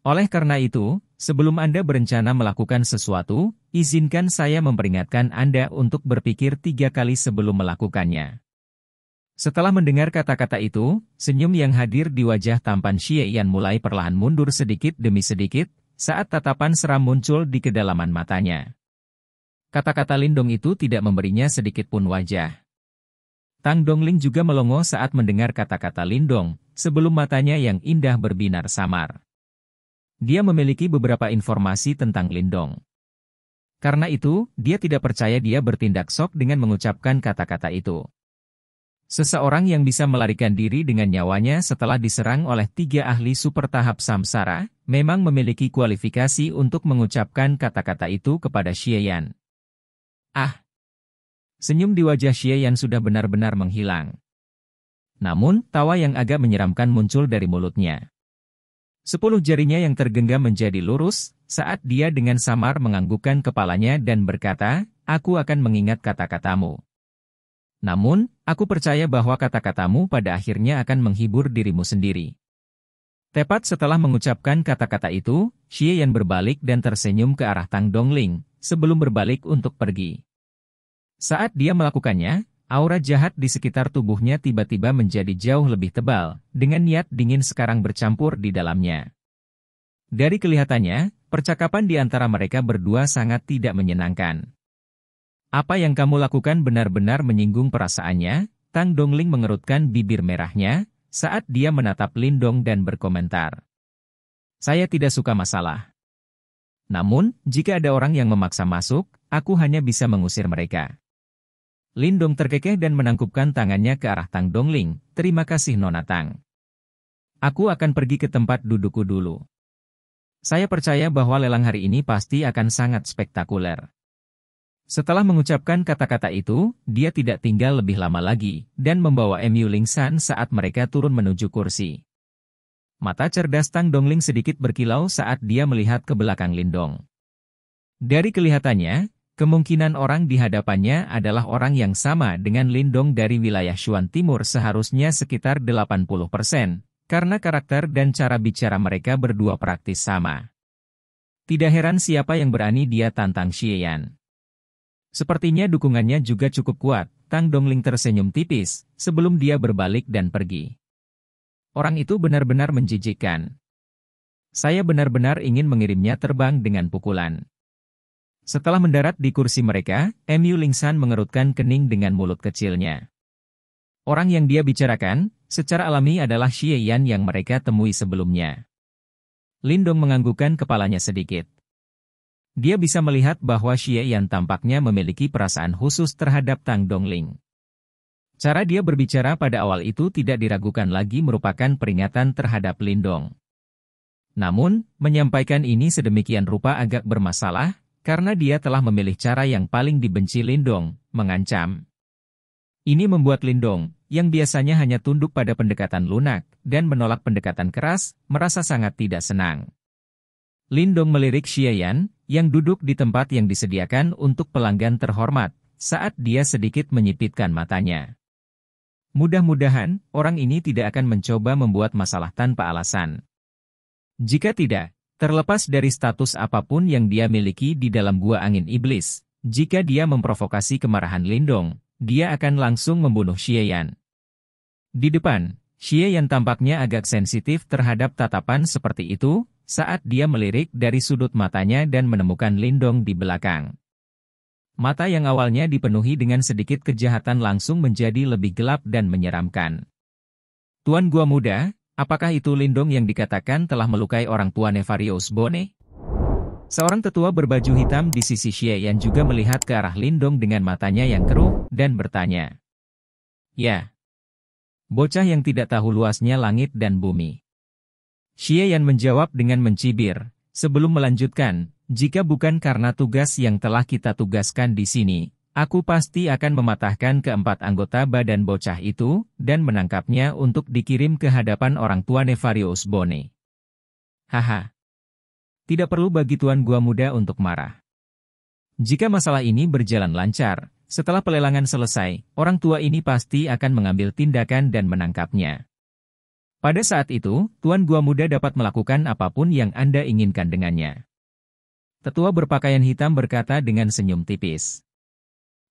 Oleh karena itu, sebelum Anda berencana melakukan sesuatu, izinkan saya memperingatkan Anda untuk berpikir tiga kali sebelum melakukannya. Setelah mendengar kata-kata itu, senyum yang hadir di wajah tampan Xie Yan mulai perlahan mundur sedikit demi sedikit, saat tatapan seram muncul di kedalaman matanya. Kata-kata Lindong itu tidak memberinya sedikit pun wajah. Tang Dongling juga melongo saat mendengar kata-kata Lindong, sebelum matanya yang indah berbinar samar dia memiliki beberapa informasi tentang Lindong. Karena itu, dia tidak percaya dia bertindak sok dengan mengucapkan kata-kata itu. Seseorang yang bisa melarikan diri dengan nyawanya setelah diserang oleh tiga ahli super tahap samsara, memang memiliki kualifikasi untuk mengucapkan kata-kata itu kepada Xie Yan. Ah! Senyum di wajah Xie Yan sudah benar-benar menghilang. Namun, tawa yang agak menyeramkan muncul dari mulutnya. Sepuluh jarinya yang tergenggam menjadi lurus, saat dia dengan samar menganggukkan kepalanya dan berkata, aku akan mengingat kata-katamu. Namun, aku percaya bahwa kata-katamu pada akhirnya akan menghibur dirimu sendiri. Tepat setelah mengucapkan kata-kata itu, Xie Yan berbalik dan tersenyum ke arah Tang Dongling, sebelum berbalik untuk pergi. Saat dia melakukannya, Aura jahat di sekitar tubuhnya tiba-tiba menjadi jauh lebih tebal, dengan niat dingin sekarang bercampur di dalamnya. Dari kelihatannya, percakapan di antara mereka berdua sangat tidak menyenangkan. Apa yang kamu lakukan benar-benar menyinggung perasaannya, Tang Dongling mengerutkan bibir merahnya, saat dia menatap Lindong dan berkomentar. Saya tidak suka masalah. Namun, jika ada orang yang memaksa masuk, aku hanya bisa mengusir mereka. Lindong terkekeh dan menangkupkan tangannya ke arah Tang Dongling. Terima kasih Nona Tang. Aku akan pergi ke tempat dudukku dulu. Saya percaya bahwa lelang hari ini pasti akan sangat spektakuler. Setelah mengucapkan kata-kata itu, dia tidak tinggal lebih lama lagi, dan membawa Emu Lingsan saat mereka turun menuju kursi. Mata cerdas Tang Dongling sedikit berkilau saat dia melihat ke belakang Lindong. Dari kelihatannya, Kemungkinan orang di hadapannya adalah orang yang sama dengan Lindong dari wilayah Xuan Timur seharusnya sekitar 80%, karena karakter dan cara bicara mereka berdua praktis sama. Tidak heran siapa yang berani dia tantang Xieyan. Sepertinya dukungannya juga cukup kuat, Tang Dongling tersenyum tipis, sebelum dia berbalik dan pergi. Orang itu benar-benar menjijikkan. Saya benar-benar ingin mengirimnya terbang dengan pukulan. Setelah mendarat di kursi mereka, Mu San mengerutkan kening dengan mulut kecilnya. Orang yang dia bicarakan, secara alami adalah Xie Yan yang mereka temui sebelumnya. Lindong menganggukkan kepalanya sedikit. Dia bisa melihat bahwa Xie Yan tampaknya memiliki perasaan khusus terhadap Tang Dongling. Cara dia berbicara pada awal itu tidak diragukan lagi merupakan peringatan terhadap Lindong. Namun, menyampaikan ini sedemikian rupa agak bermasalah, karena dia telah memilih cara yang paling dibenci Lindong, mengancam. Ini membuat Lindong, yang biasanya hanya tunduk pada pendekatan lunak dan menolak pendekatan keras, merasa sangat tidak senang. Lindong melirik Xiayan, yang duduk di tempat yang disediakan untuk pelanggan terhormat, saat dia sedikit menyipitkan matanya. Mudah-mudahan, orang ini tidak akan mencoba membuat masalah tanpa alasan. Jika tidak, Terlepas dari status apapun yang dia miliki di dalam gua angin iblis, jika dia memprovokasi kemarahan Lindong, dia akan langsung membunuh Xie Yan. Di depan, Xie Yan tampaknya agak sensitif terhadap tatapan seperti itu saat dia melirik dari sudut matanya dan menemukan Lindong di belakang. Mata yang awalnya dipenuhi dengan sedikit kejahatan langsung menjadi lebih gelap dan menyeramkan. Tuan Gua Muda, Apakah itu Lindong yang dikatakan telah melukai orang tua Nefarious Bone? Seorang tetua berbaju hitam di sisi Xie Yan juga melihat ke arah Lindong dengan matanya yang keruh, dan bertanya. Ya. Bocah yang tidak tahu luasnya langit dan bumi. Xie Yan menjawab dengan mencibir, sebelum melanjutkan, jika bukan karena tugas yang telah kita tugaskan di sini, Aku pasti akan mematahkan keempat anggota badan bocah itu, dan menangkapnya untuk dikirim ke hadapan orang tua Nefarius Bone. Haha. Tidak perlu bagi tuan gua muda untuk marah. Jika masalah ini berjalan lancar, setelah pelelangan selesai, orang tua ini pasti akan mengambil tindakan dan menangkapnya. Pada saat itu, tuan gua muda dapat melakukan apapun yang Anda inginkan dengannya. Tetua berpakaian hitam berkata dengan senyum tipis.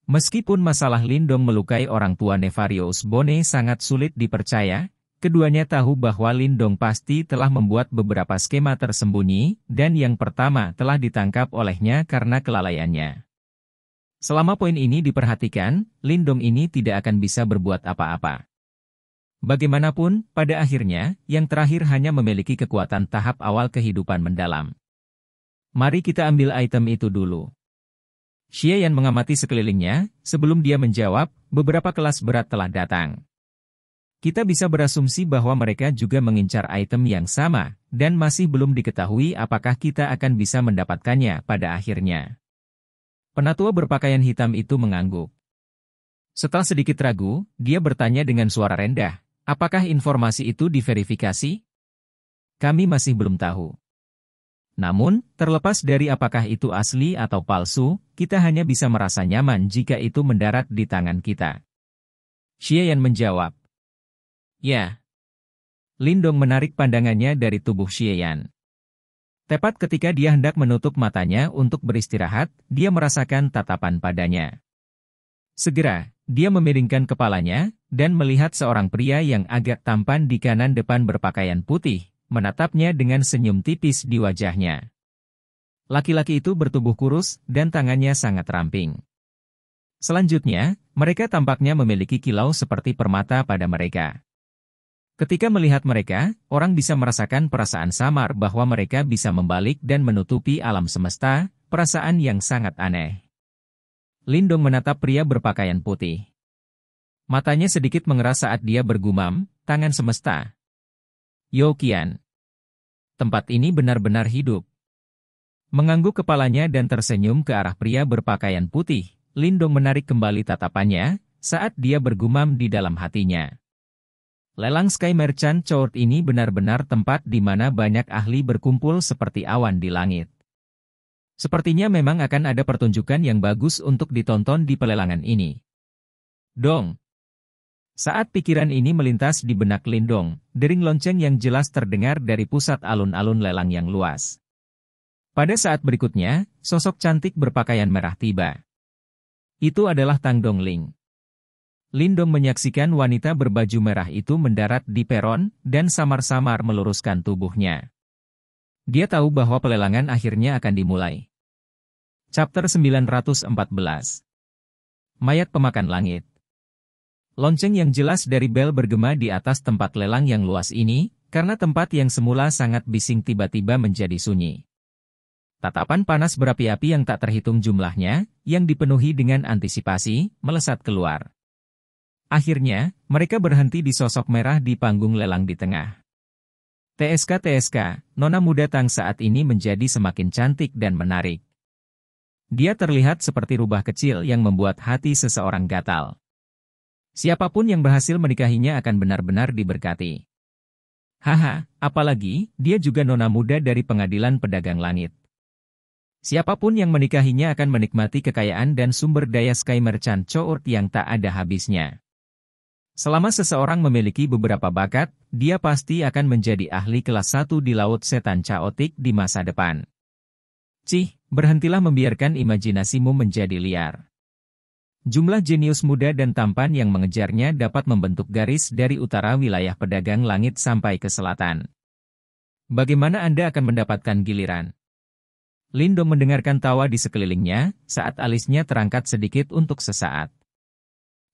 Meskipun masalah Lindong melukai orang tua Nevarius Bone sangat sulit dipercaya, keduanya tahu bahwa Lindong pasti telah membuat beberapa skema tersembunyi, dan yang pertama telah ditangkap olehnya karena kelalaiannya. Selama poin ini diperhatikan, Lindong ini tidak akan bisa berbuat apa-apa. Bagaimanapun, pada akhirnya, yang terakhir hanya memiliki kekuatan tahap awal kehidupan mendalam. Mari kita ambil item itu dulu yang mengamati sekelilingnya, sebelum dia menjawab, beberapa kelas berat telah datang. Kita bisa berasumsi bahwa mereka juga mengincar item yang sama, dan masih belum diketahui apakah kita akan bisa mendapatkannya pada akhirnya. Penatua berpakaian hitam itu mengangguk. Setelah sedikit ragu, dia bertanya dengan suara rendah, apakah informasi itu diverifikasi? Kami masih belum tahu. Namun, terlepas dari apakah itu asli atau palsu, kita hanya bisa merasa nyaman jika itu mendarat di tangan kita. Xiayan menjawab. Ya. Lindong menarik pandangannya dari tubuh Xiayan. Tepat ketika dia hendak menutup matanya untuk beristirahat, dia merasakan tatapan padanya. Segera, dia memiringkan kepalanya, dan melihat seorang pria yang agak tampan di kanan depan berpakaian putih, menatapnya dengan senyum tipis di wajahnya. Laki-laki itu bertubuh kurus dan tangannya sangat ramping. Selanjutnya, mereka tampaknya memiliki kilau seperti permata pada mereka. Ketika melihat mereka, orang bisa merasakan perasaan samar bahwa mereka bisa membalik dan menutupi alam semesta, perasaan yang sangat aneh. Lindong menatap pria berpakaian putih. Matanya sedikit mengeras saat dia bergumam, tangan semesta, Yokian. Tempat ini benar-benar hidup. Mengangguk kepalanya dan tersenyum ke arah pria berpakaian putih, Lindong menarik kembali tatapannya saat dia bergumam di dalam hatinya. Lelang Sky Merchant Chord ini benar-benar tempat di mana banyak ahli berkumpul seperti awan di langit. Sepertinya memang akan ada pertunjukan yang bagus untuk ditonton di pelelangan ini. Dong, saat pikiran ini melintas di benak Lindong, dering lonceng yang jelas terdengar dari pusat alun-alun lelang yang luas. Pada saat berikutnya, sosok cantik berpakaian merah tiba. Itu adalah Tang Dong Ling. Lindong menyaksikan wanita berbaju merah itu mendarat di peron dan samar-samar meluruskan tubuhnya. Dia tahu bahwa pelelangan akhirnya akan dimulai. Chapter 914 Mayat Pemakan Langit Lonceng yang jelas dari bel bergema di atas tempat lelang yang luas ini, karena tempat yang semula sangat bising tiba-tiba menjadi sunyi. Tatapan panas berapi-api yang tak terhitung jumlahnya, yang dipenuhi dengan antisipasi, melesat keluar. Akhirnya, mereka berhenti di sosok merah di panggung lelang di tengah. TSK-TSK, nona muda Tang saat ini menjadi semakin cantik dan menarik. Dia terlihat seperti rubah kecil yang membuat hati seseorang gatal. Siapapun yang berhasil menikahinya akan benar-benar diberkati. Haha, apalagi, dia juga nona muda dari pengadilan pedagang langit. Siapapun yang menikahinya akan menikmati kekayaan dan sumber daya Sky Merchant Chourt yang tak ada habisnya. Selama seseorang memiliki beberapa bakat, dia pasti akan menjadi ahli kelas 1 di Laut Setan Chaotic di masa depan. Cih, berhentilah membiarkan imajinasimu menjadi liar. Jumlah jenius muda dan tampan yang mengejarnya dapat membentuk garis dari utara wilayah pedagang langit sampai ke selatan. Bagaimana Anda akan mendapatkan giliran? Lindo mendengarkan tawa di sekelilingnya saat alisnya terangkat sedikit untuk sesaat.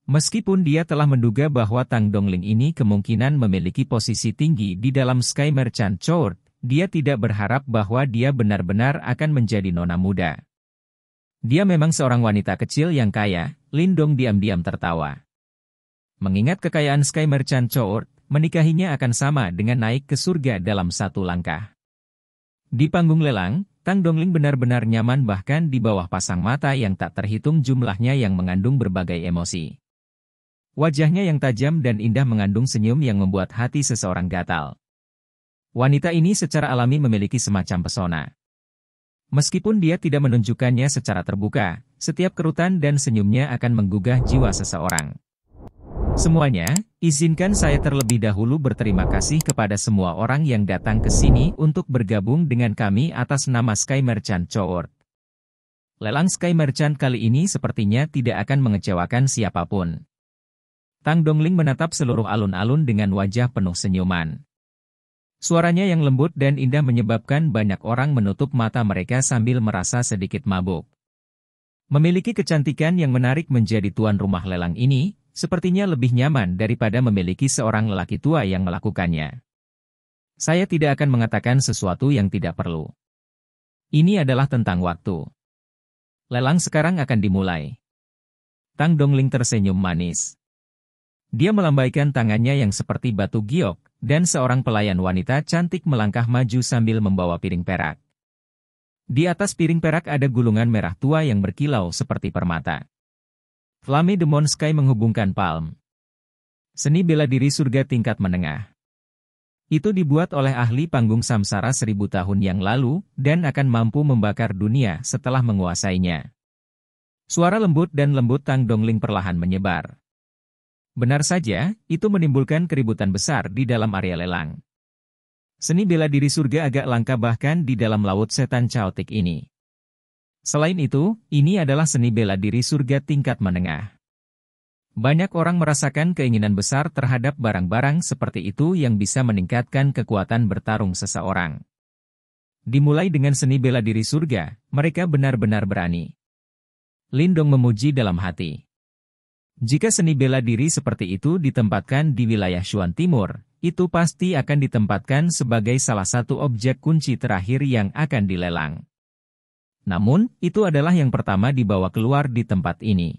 Meskipun dia telah menduga bahwa Tang Dongling ini kemungkinan memiliki posisi tinggi di dalam Sky Merchant Court, dia tidak berharap bahwa dia benar-benar akan menjadi nona muda. Dia memang seorang wanita kecil yang kaya, Lindong diam-diam tertawa. Mengingat kekayaan Sky Merchant Chourt, menikahinya akan sama dengan naik ke surga dalam satu langkah. Di panggung lelang, Tang Dongling benar-benar nyaman bahkan di bawah pasang mata yang tak terhitung jumlahnya yang mengandung berbagai emosi. Wajahnya yang tajam dan indah mengandung senyum yang membuat hati seseorang gatal. Wanita ini secara alami memiliki semacam pesona. Meskipun dia tidak menunjukkannya secara terbuka, setiap kerutan dan senyumnya akan menggugah jiwa seseorang. Semuanya, izinkan saya terlebih dahulu berterima kasih kepada semua orang yang datang ke sini untuk bergabung dengan kami atas nama Sky Merchant Court. Lelang Sky Merchant kali ini sepertinya tidak akan mengecewakan siapapun. Tang Dongling menatap seluruh alun-alun dengan wajah penuh senyuman. Suaranya yang lembut dan indah menyebabkan banyak orang menutup mata mereka sambil merasa sedikit mabuk. Memiliki kecantikan yang menarik menjadi tuan rumah lelang ini, sepertinya lebih nyaman daripada memiliki seorang lelaki tua yang melakukannya. Saya tidak akan mengatakan sesuatu yang tidak perlu. Ini adalah tentang waktu. Lelang sekarang akan dimulai. Tang Dongling tersenyum manis. Dia melambaikan tangannya yang seperti batu giok, dan seorang pelayan wanita cantik melangkah maju sambil membawa piring perak. Di atas piring perak ada gulungan merah tua yang berkilau seperti permata. Flame Demon Sky menghubungkan palm. Seni bela diri surga tingkat menengah. Itu dibuat oleh ahli panggung samsara seribu tahun yang lalu, dan akan mampu membakar dunia setelah menguasainya. Suara lembut dan lembut Tang Dongling perlahan menyebar. Benar saja, itu menimbulkan keributan besar di dalam area lelang. Seni bela diri surga agak langka bahkan di dalam laut setan caotik ini. Selain itu, ini adalah seni bela diri surga tingkat menengah. Banyak orang merasakan keinginan besar terhadap barang-barang seperti itu yang bisa meningkatkan kekuatan bertarung seseorang. Dimulai dengan seni bela diri surga, mereka benar-benar berani. Lindong memuji dalam hati. Jika seni bela diri seperti itu ditempatkan di wilayah Xuan Timur, itu pasti akan ditempatkan sebagai salah satu objek kunci terakhir yang akan dilelang. Namun, itu adalah yang pertama dibawa keluar di tempat ini.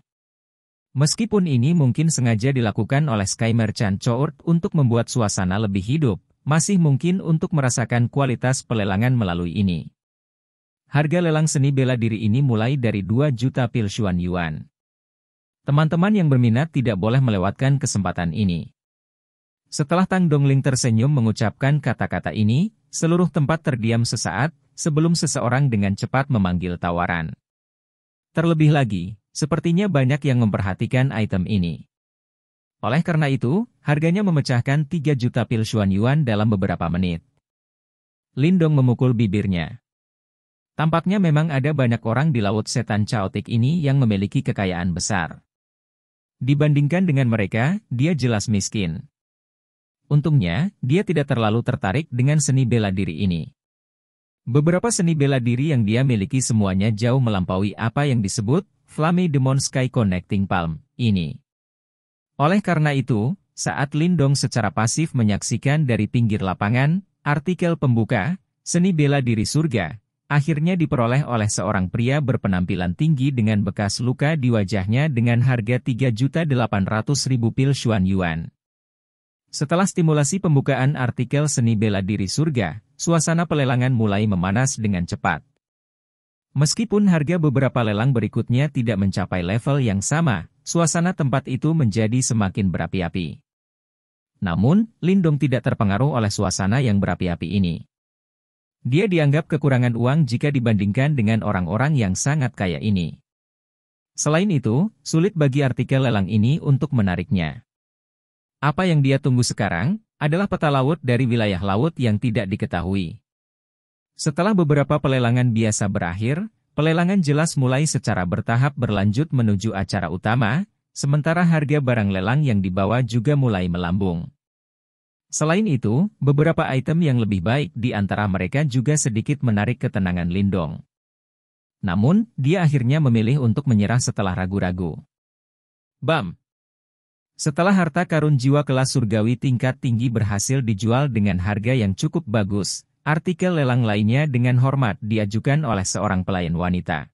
Meskipun ini mungkin sengaja dilakukan oleh Skymer Chan Chourt untuk membuat suasana lebih hidup, masih mungkin untuk merasakan kualitas pelelangan melalui ini. Harga lelang seni bela diri ini mulai dari 2 juta pil Xuan Yuan. Teman-teman yang berminat tidak boleh melewatkan kesempatan ini. Setelah Tang Dongling tersenyum mengucapkan kata-kata ini, seluruh tempat terdiam sesaat, sebelum seseorang dengan cepat memanggil tawaran. Terlebih lagi, sepertinya banyak yang memperhatikan item ini. Oleh karena itu, harganya memecahkan 3 juta pil Xuan Yuan dalam beberapa menit. Lindong memukul bibirnya. Tampaknya memang ada banyak orang di Laut Setan Chaotic ini yang memiliki kekayaan besar. Dibandingkan dengan mereka, dia jelas miskin. Untungnya, dia tidak terlalu tertarik dengan seni bela diri ini. Beberapa seni bela diri yang dia miliki semuanya jauh melampaui apa yang disebut Flame Demon Sky Connecting Palm ini. Oleh karena itu, saat Lindong secara pasif menyaksikan dari pinggir lapangan, artikel pembuka, seni bela diri surga, akhirnya diperoleh oleh seorang pria berpenampilan tinggi dengan bekas luka di wajahnya dengan harga 3.800.000 pil Xuan Yuan. Setelah stimulasi pembukaan artikel seni bela diri surga, suasana pelelangan mulai memanas dengan cepat. Meskipun harga beberapa lelang berikutnya tidak mencapai level yang sama, suasana tempat itu menjadi semakin berapi-api. Namun, Lindong tidak terpengaruh oleh suasana yang berapi-api ini. Dia dianggap kekurangan uang jika dibandingkan dengan orang-orang yang sangat kaya ini. Selain itu, sulit bagi artikel lelang ini untuk menariknya. Apa yang dia tunggu sekarang adalah peta laut dari wilayah laut yang tidak diketahui. Setelah beberapa pelelangan biasa berakhir, pelelangan jelas mulai secara bertahap berlanjut menuju acara utama, sementara harga barang lelang yang dibawa juga mulai melambung. Selain itu, beberapa item yang lebih baik di antara mereka juga sedikit menarik ketenangan Lindong. Namun, dia akhirnya memilih untuk menyerah setelah ragu-ragu. Bam! Setelah harta karun jiwa kelas surgawi tingkat tinggi berhasil dijual dengan harga yang cukup bagus, artikel lelang lainnya dengan hormat diajukan oleh seorang pelayan wanita.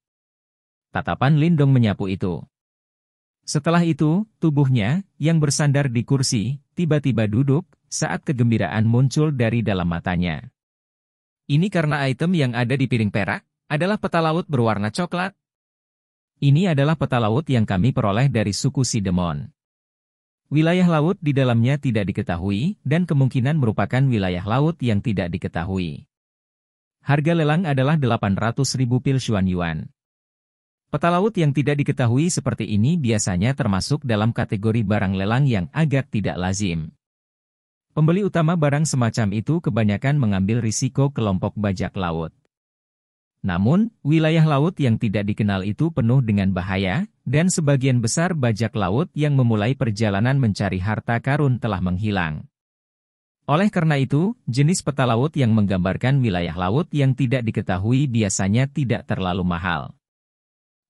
Tatapan Lindong menyapu itu. Setelah itu, tubuhnya, yang bersandar di kursi, tiba-tiba duduk, saat kegembiraan muncul dari dalam matanya. Ini karena item yang ada di piring perak adalah peta laut berwarna coklat. Ini adalah peta laut yang kami peroleh dari suku Sidemon. Wilayah laut di dalamnya tidak diketahui dan kemungkinan merupakan wilayah laut yang tidak diketahui. Harga lelang adalah 800.000 pil Xuan Yuan. Peta laut yang tidak diketahui seperti ini biasanya termasuk dalam kategori barang lelang yang agak tidak lazim. Pembeli utama barang semacam itu kebanyakan mengambil risiko kelompok bajak laut. Namun, wilayah laut yang tidak dikenal itu penuh dengan bahaya, dan sebagian besar bajak laut yang memulai perjalanan mencari harta karun telah menghilang. Oleh karena itu, jenis peta laut yang menggambarkan wilayah laut yang tidak diketahui biasanya tidak terlalu mahal.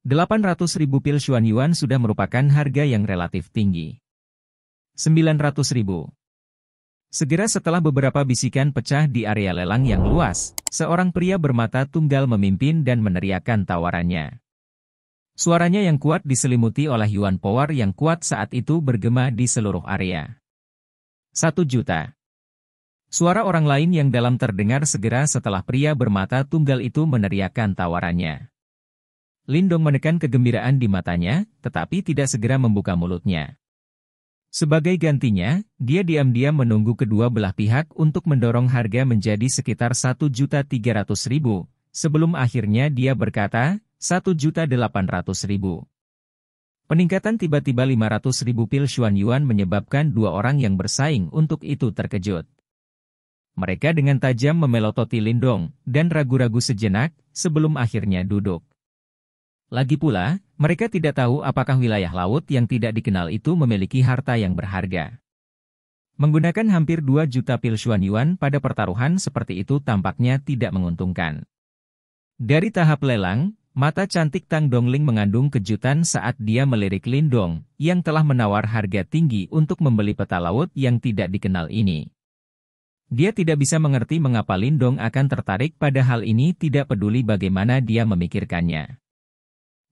800 ribu pil Xuan Yuan sudah merupakan harga yang relatif tinggi. 900 ribu Segera setelah beberapa bisikan pecah di area lelang yang luas, seorang pria bermata tunggal memimpin dan meneriakkan tawarannya. Suaranya yang kuat diselimuti oleh Yuan Power yang kuat saat itu bergema di seluruh area. Satu juta. Suara orang lain yang dalam terdengar segera setelah pria bermata tunggal itu meneriakkan tawarannya. Lindong menekan kegembiraan di matanya, tetapi tidak segera membuka mulutnya. Sebagai gantinya, dia diam-diam menunggu kedua belah pihak untuk mendorong harga menjadi sekitar 1.300.000, sebelum akhirnya dia berkata, 1.800.000. Peningkatan tiba-tiba 500.000 pil Xuan Yuan menyebabkan dua orang yang bersaing untuk itu terkejut. Mereka dengan tajam memelototi Lindong dan ragu-ragu sejenak sebelum akhirnya duduk. Lagi pula, mereka tidak tahu apakah wilayah laut yang tidak dikenal itu memiliki harta yang berharga. Menggunakan hampir 2 juta pil Xuan Yuan pada pertaruhan seperti itu tampaknya tidak menguntungkan. Dari tahap lelang, mata cantik Tang Dongling mengandung kejutan saat dia melirik Lin Dong yang telah menawar harga tinggi untuk membeli peta laut yang tidak dikenal ini. Dia tidak bisa mengerti mengapa Lin Dong akan tertarik pada hal ini tidak peduli bagaimana dia memikirkannya.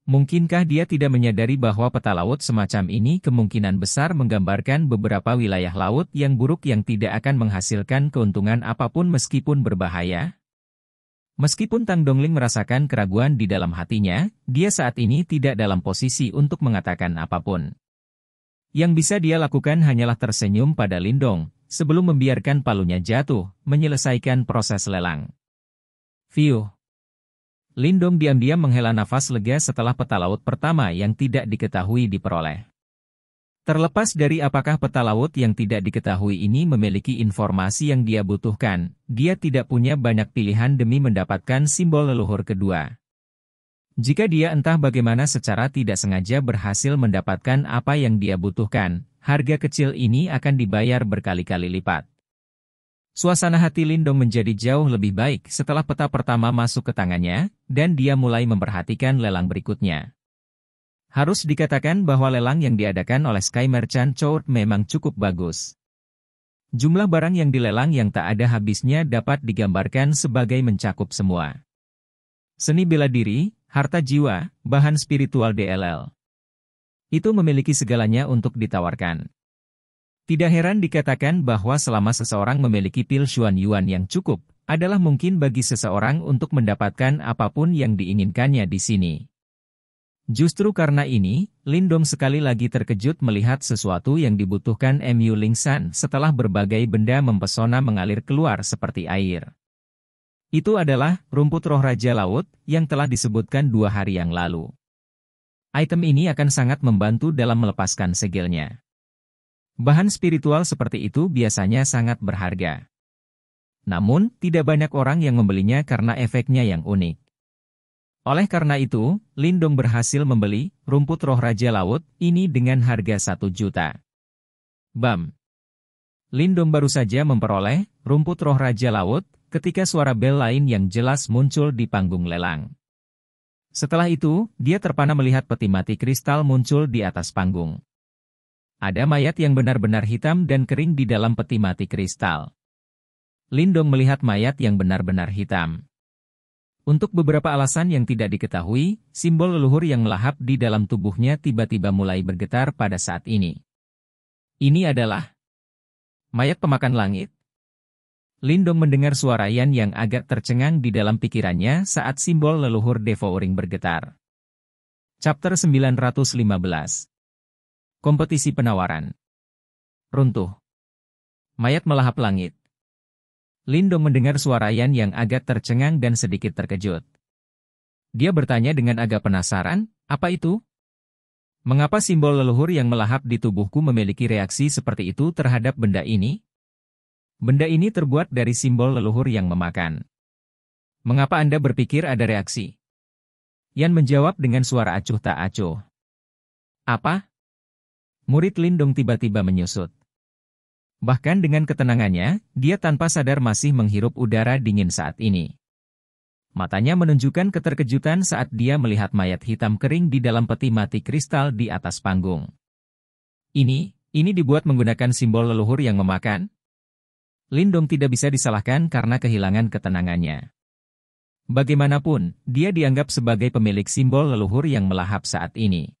Mungkinkah dia tidak menyadari bahwa peta laut semacam ini kemungkinan besar menggambarkan beberapa wilayah laut yang buruk yang tidak akan menghasilkan keuntungan apapun meskipun berbahaya? Meskipun Tang Dongling merasakan keraguan di dalam hatinya, dia saat ini tidak dalam posisi untuk mengatakan apapun. Yang bisa dia lakukan hanyalah tersenyum pada Lindong, sebelum membiarkan palunya jatuh, menyelesaikan proses lelang. View Lindong diam-diam menghela nafas lega setelah peta laut pertama yang tidak diketahui diperoleh. Terlepas dari apakah peta laut yang tidak diketahui ini memiliki informasi yang dia butuhkan, dia tidak punya banyak pilihan demi mendapatkan simbol leluhur kedua. Jika dia entah bagaimana secara tidak sengaja berhasil mendapatkan apa yang dia butuhkan, harga kecil ini akan dibayar berkali-kali lipat. Suasana hati Lindong menjadi jauh lebih baik setelah peta pertama masuk ke tangannya, dan dia mulai memperhatikan lelang berikutnya. Harus dikatakan bahwa lelang yang diadakan oleh Sky Merchant Chow memang cukup bagus. Jumlah barang yang dilelang yang tak ada habisnya dapat digambarkan sebagai mencakup semua. Seni bela diri, harta jiwa, bahan spiritual DLL. Itu memiliki segalanya untuk ditawarkan. Tidak heran dikatakan bahwa selama seseorang memiliki pil Xuan Yuan yang cukup, adalah mungkin bagi seseorang untuk mendapatkan apapun yang diinginkannya di sini. Justru karena ini, Lindong sekali lagi terkejut melihat sesuatu yang dibutuhkan MU Lingsan setelah berbagai benda mempesona mengalir keluar seperti air. Itu adalah rumput roh Raja Laut yang telah disebutkan dua hari yang lalu. Item ini akan sangat membantu dalam melepaskan segelnya. Bahan spiritual seperti itu biasanya sangat berharga. Namun, tidak banyak orang yang membelinya karena efeknya yang unik. Oleh karena itu, Lindong berhasil membeli rumput roh Raja Laut ini dengan harga 1 juta. Bam! Lindong baru saja memperoleh rumput roh Raja Laut ketika suara bel lain yang jelas muncul di panggung lelang. Setelah itu, dia terpana melihat peti mati kristal muncul di atas panggung. Ada mayat yang benar-benar hitam dan kering di dalam peti mati kristal. Lindong melihat mayat yang benar-benar hitam. Untuk beberapa alasan yang tidak diketahui, simbol leluhur yang melahap di dalam tubuhnya tiba-tiba mulai bergetar pada saat ini. Ini adalah mayat pemakan langit. Lindong mendengar suara Yan yang agak tercengang di dalam pikirannya saat simbol leluhur Devouring bergetar. Chapter 915 Kompetisi penawaran. Runtuh. Mayat melahap langit. Lindo mendengar suara Yan yang agak tercengang dan sedikit terkejut. Dia bertanya dengan agak penasaran, apa itu? Mengapa simbol leluhur yang melahap di tubuhku memiliki reaksi seperti itu terhadap benda ini? Benda ini terbuat dari simbol leluhur yang memakan. Mengapa Anda berpikir ada reaksi? Yan menjawab dengan suara acuh tak acuh. Apa? murid Lindong tiba-tiba menyusut. Bahkan dengan ketenangannya, dia tanpa sadar masih menghirup udara dingin saat ini. Matanya menunjukkan keterkejutan saat dia melihat mayat hitam kering di dalam peti mati kristal di atas panggung. Ini, ini dibuat menggunakan simbol leluhur yang memakan. Lindong tidak bisa disalahkan karena kehilangan ketenangannya. Bagaimanapun, dia dianggap sebagai pemilik simbol leluhur yang melahap saat ini.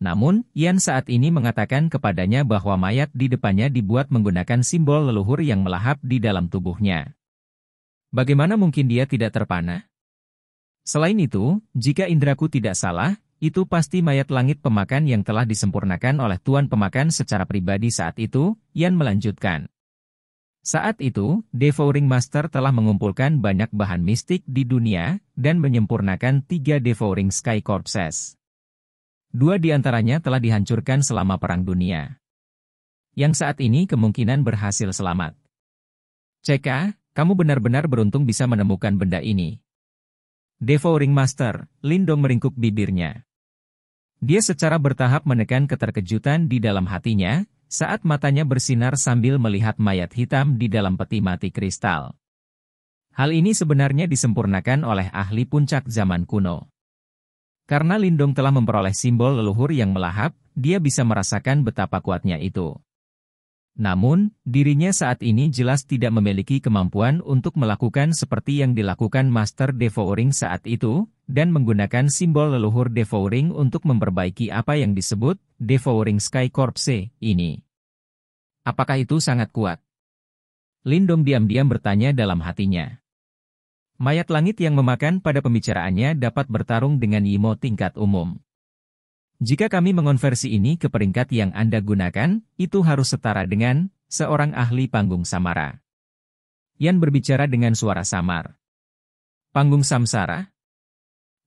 Namun, Yan saat ini mengatakan kepadanya bahwa mayat di depannya dibuat menggunakan simbol leluhur yang melahap di dalam tubuhnya. Bagaimana mungkin dia tidak terpana? Selain itu, jika indraku tidak salah, itu pasti mayat langit pemakan yang telah disempurnakan oleh Tuan Pemakan secara pribadi saat itu, Yan melanjutkan. Saat itu, Devouring Master telah mengumpulkan banyak bahan mistik di dunia, dan menyempurnakan tiga Devouring Sky Corpses. Dua di antaranya telah dihancurkan selama Perang Dunia. Yang saat ini kemungkinan berhasil selamat. CK, kamu benar-benar beruntung bisa menemukan benda ini. Devouring Master, Lindong meringkuk bibirnya. Dia secara bertahap menekan keterkejutan di dalam hatinya, saat matanya bersinar sambil melihat mayat hitam di dalam peti mati kristal. Hal ini sebenarnya disempurnakan oleh ahli puncak zaman kuno. Karena Lindong telah memperoleh simbol leluhur yang melahap, dia bisa merasakan betapa kuatnya itu. Namun, dirinya saat ini jelas tidak memiliki kemampuan untuk melakukan seperti yang dilakukan Master Devouring saat itu, dan menggunakan simbol leluhur Devouring untuk memperbaiki apa yang disebut Devouring Sky Corpse ini. Apakah itu sangat kuat? Lindong diam-diam bertanya dalam hatinya. Mayat langit yang memakan pada pembicaraannya dapat bertarung dengan Yimo tingkat umum. Jika kami mengonversi ini ke peringkat yang Anda gunakan, itu harus setara dengan seorang ahli panggung samara. Yan berbicara dengan suara samar. Panggung samsara?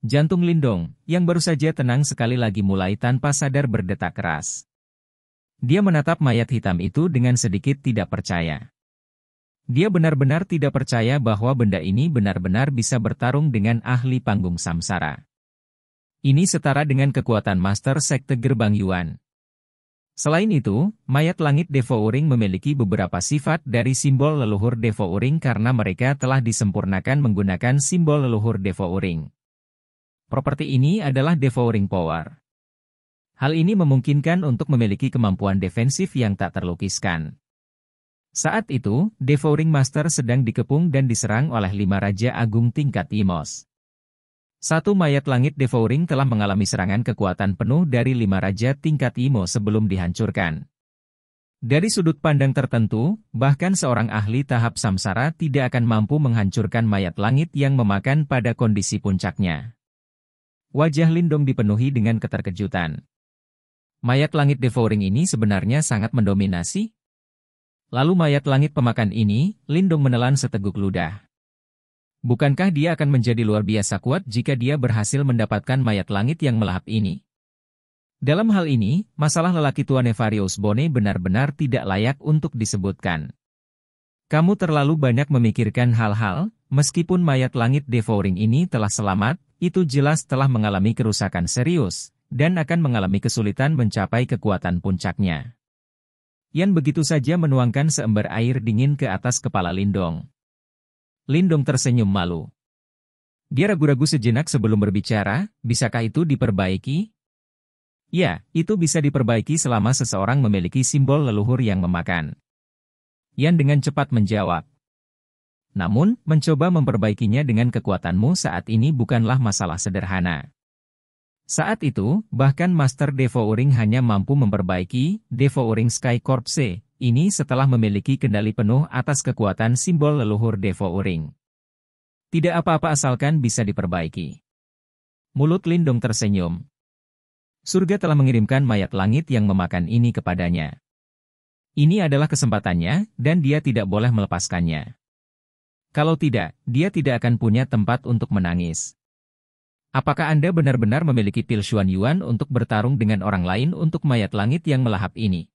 Jantung Lindong, yang baru saja tenang sekali lagi mulai tanpa sadar berdetak keras. Dia menatap mayat hitam itu dengan sedikit tidak percaya. Dia benar-benar tidak percaya bahwa benda ini benar-benar bisa bertarung dengan ahli panggung samsara. Ini setara dengan kekuatan master sekte gerbang Yuan. Selain itu, mayat langit Devo Uring memiliki beberapa sifat dari simbol leluhur Devo Uring karena mereka telah disempurnakan menggunakan simbol leluhur Devo Uring. Properti ini adalah Devo Uring Power. Hal ini memungkinkan untuk memiliki kemampuan defensif yang tak terlukiskan. Saat itu, Devouring Master sedang dikepung dan diserang oleh lima raja agung tingkat Imos. Satu mayat langit Devouring telah mengalami serangan kekuatan penuh dari lima raja tingkat Imo sebelum dihancurkan. Dari sudut pandang tertentu, bahkan seorang ahli tahap samsara tidak akan mampu menghancurkan mayat langit yang memakan pada kondisi puncaknya. Wajah Lindong dipenuhi dengan keterkejutan. Mayat langit Devouring ini sebenarnya sangat mendominasi, Lalu mayat langit pemakan ini, Lindung menelan seteguk ludah. Bukankah dia akan menjadi luar biasa kuat jika dia berhasil mendapatkan mayat langit yang melahap ini? Dalam hal ini, masalah lelaki tua Nefarius Bone benar-benar tidak layak untuk disebutkan. Kamu terlalu banyak memikirkan hal-hal, meskipun mayat langit devouring ini telah selamat, itu jelas telah mengalami kerusakan serius, dan akan mengalami kesulitan mencapai kekuatan puncaknya. Yan begitu saja menuangkan seember air dingin ke atas kepala Lindong. Lindong tersenyum malu. Dia ragu-ragu sejenak sebelum berbicara, bisakah itu diperbaiki? Ya, itu bisa diperbaiki selama seseorang memiliki simbol leluhur yang memakan. Yan dengan cepat menjawab. Namun, mencoba memperbaikinya dengan kekuatanmu saat ini bukanlah masalah sederhana. Saat itu, bahkan Master Devouring hanya mampu memperbaiki Devouring Sky Corp C, ini setelah memiliki kendali penuh atas kekuatan simbol leluhur Devouring. Tidak apa-apa asalkan bisa diperbaiki. Mulut Lindung tersenyum. Surga telah mengirimkan mayat langit yang memakan ini kepadanya. Ini adalah kesempatannya, dan dia tidak boleh melepaskannya. Kalau tidak, dia tidak akan punya tempat untuk menangis. Apakah Anda benar-benar memiliki pil Xuan Yuan untuk bertarung dengan orang lain untuk mayat langit yang melahap ini?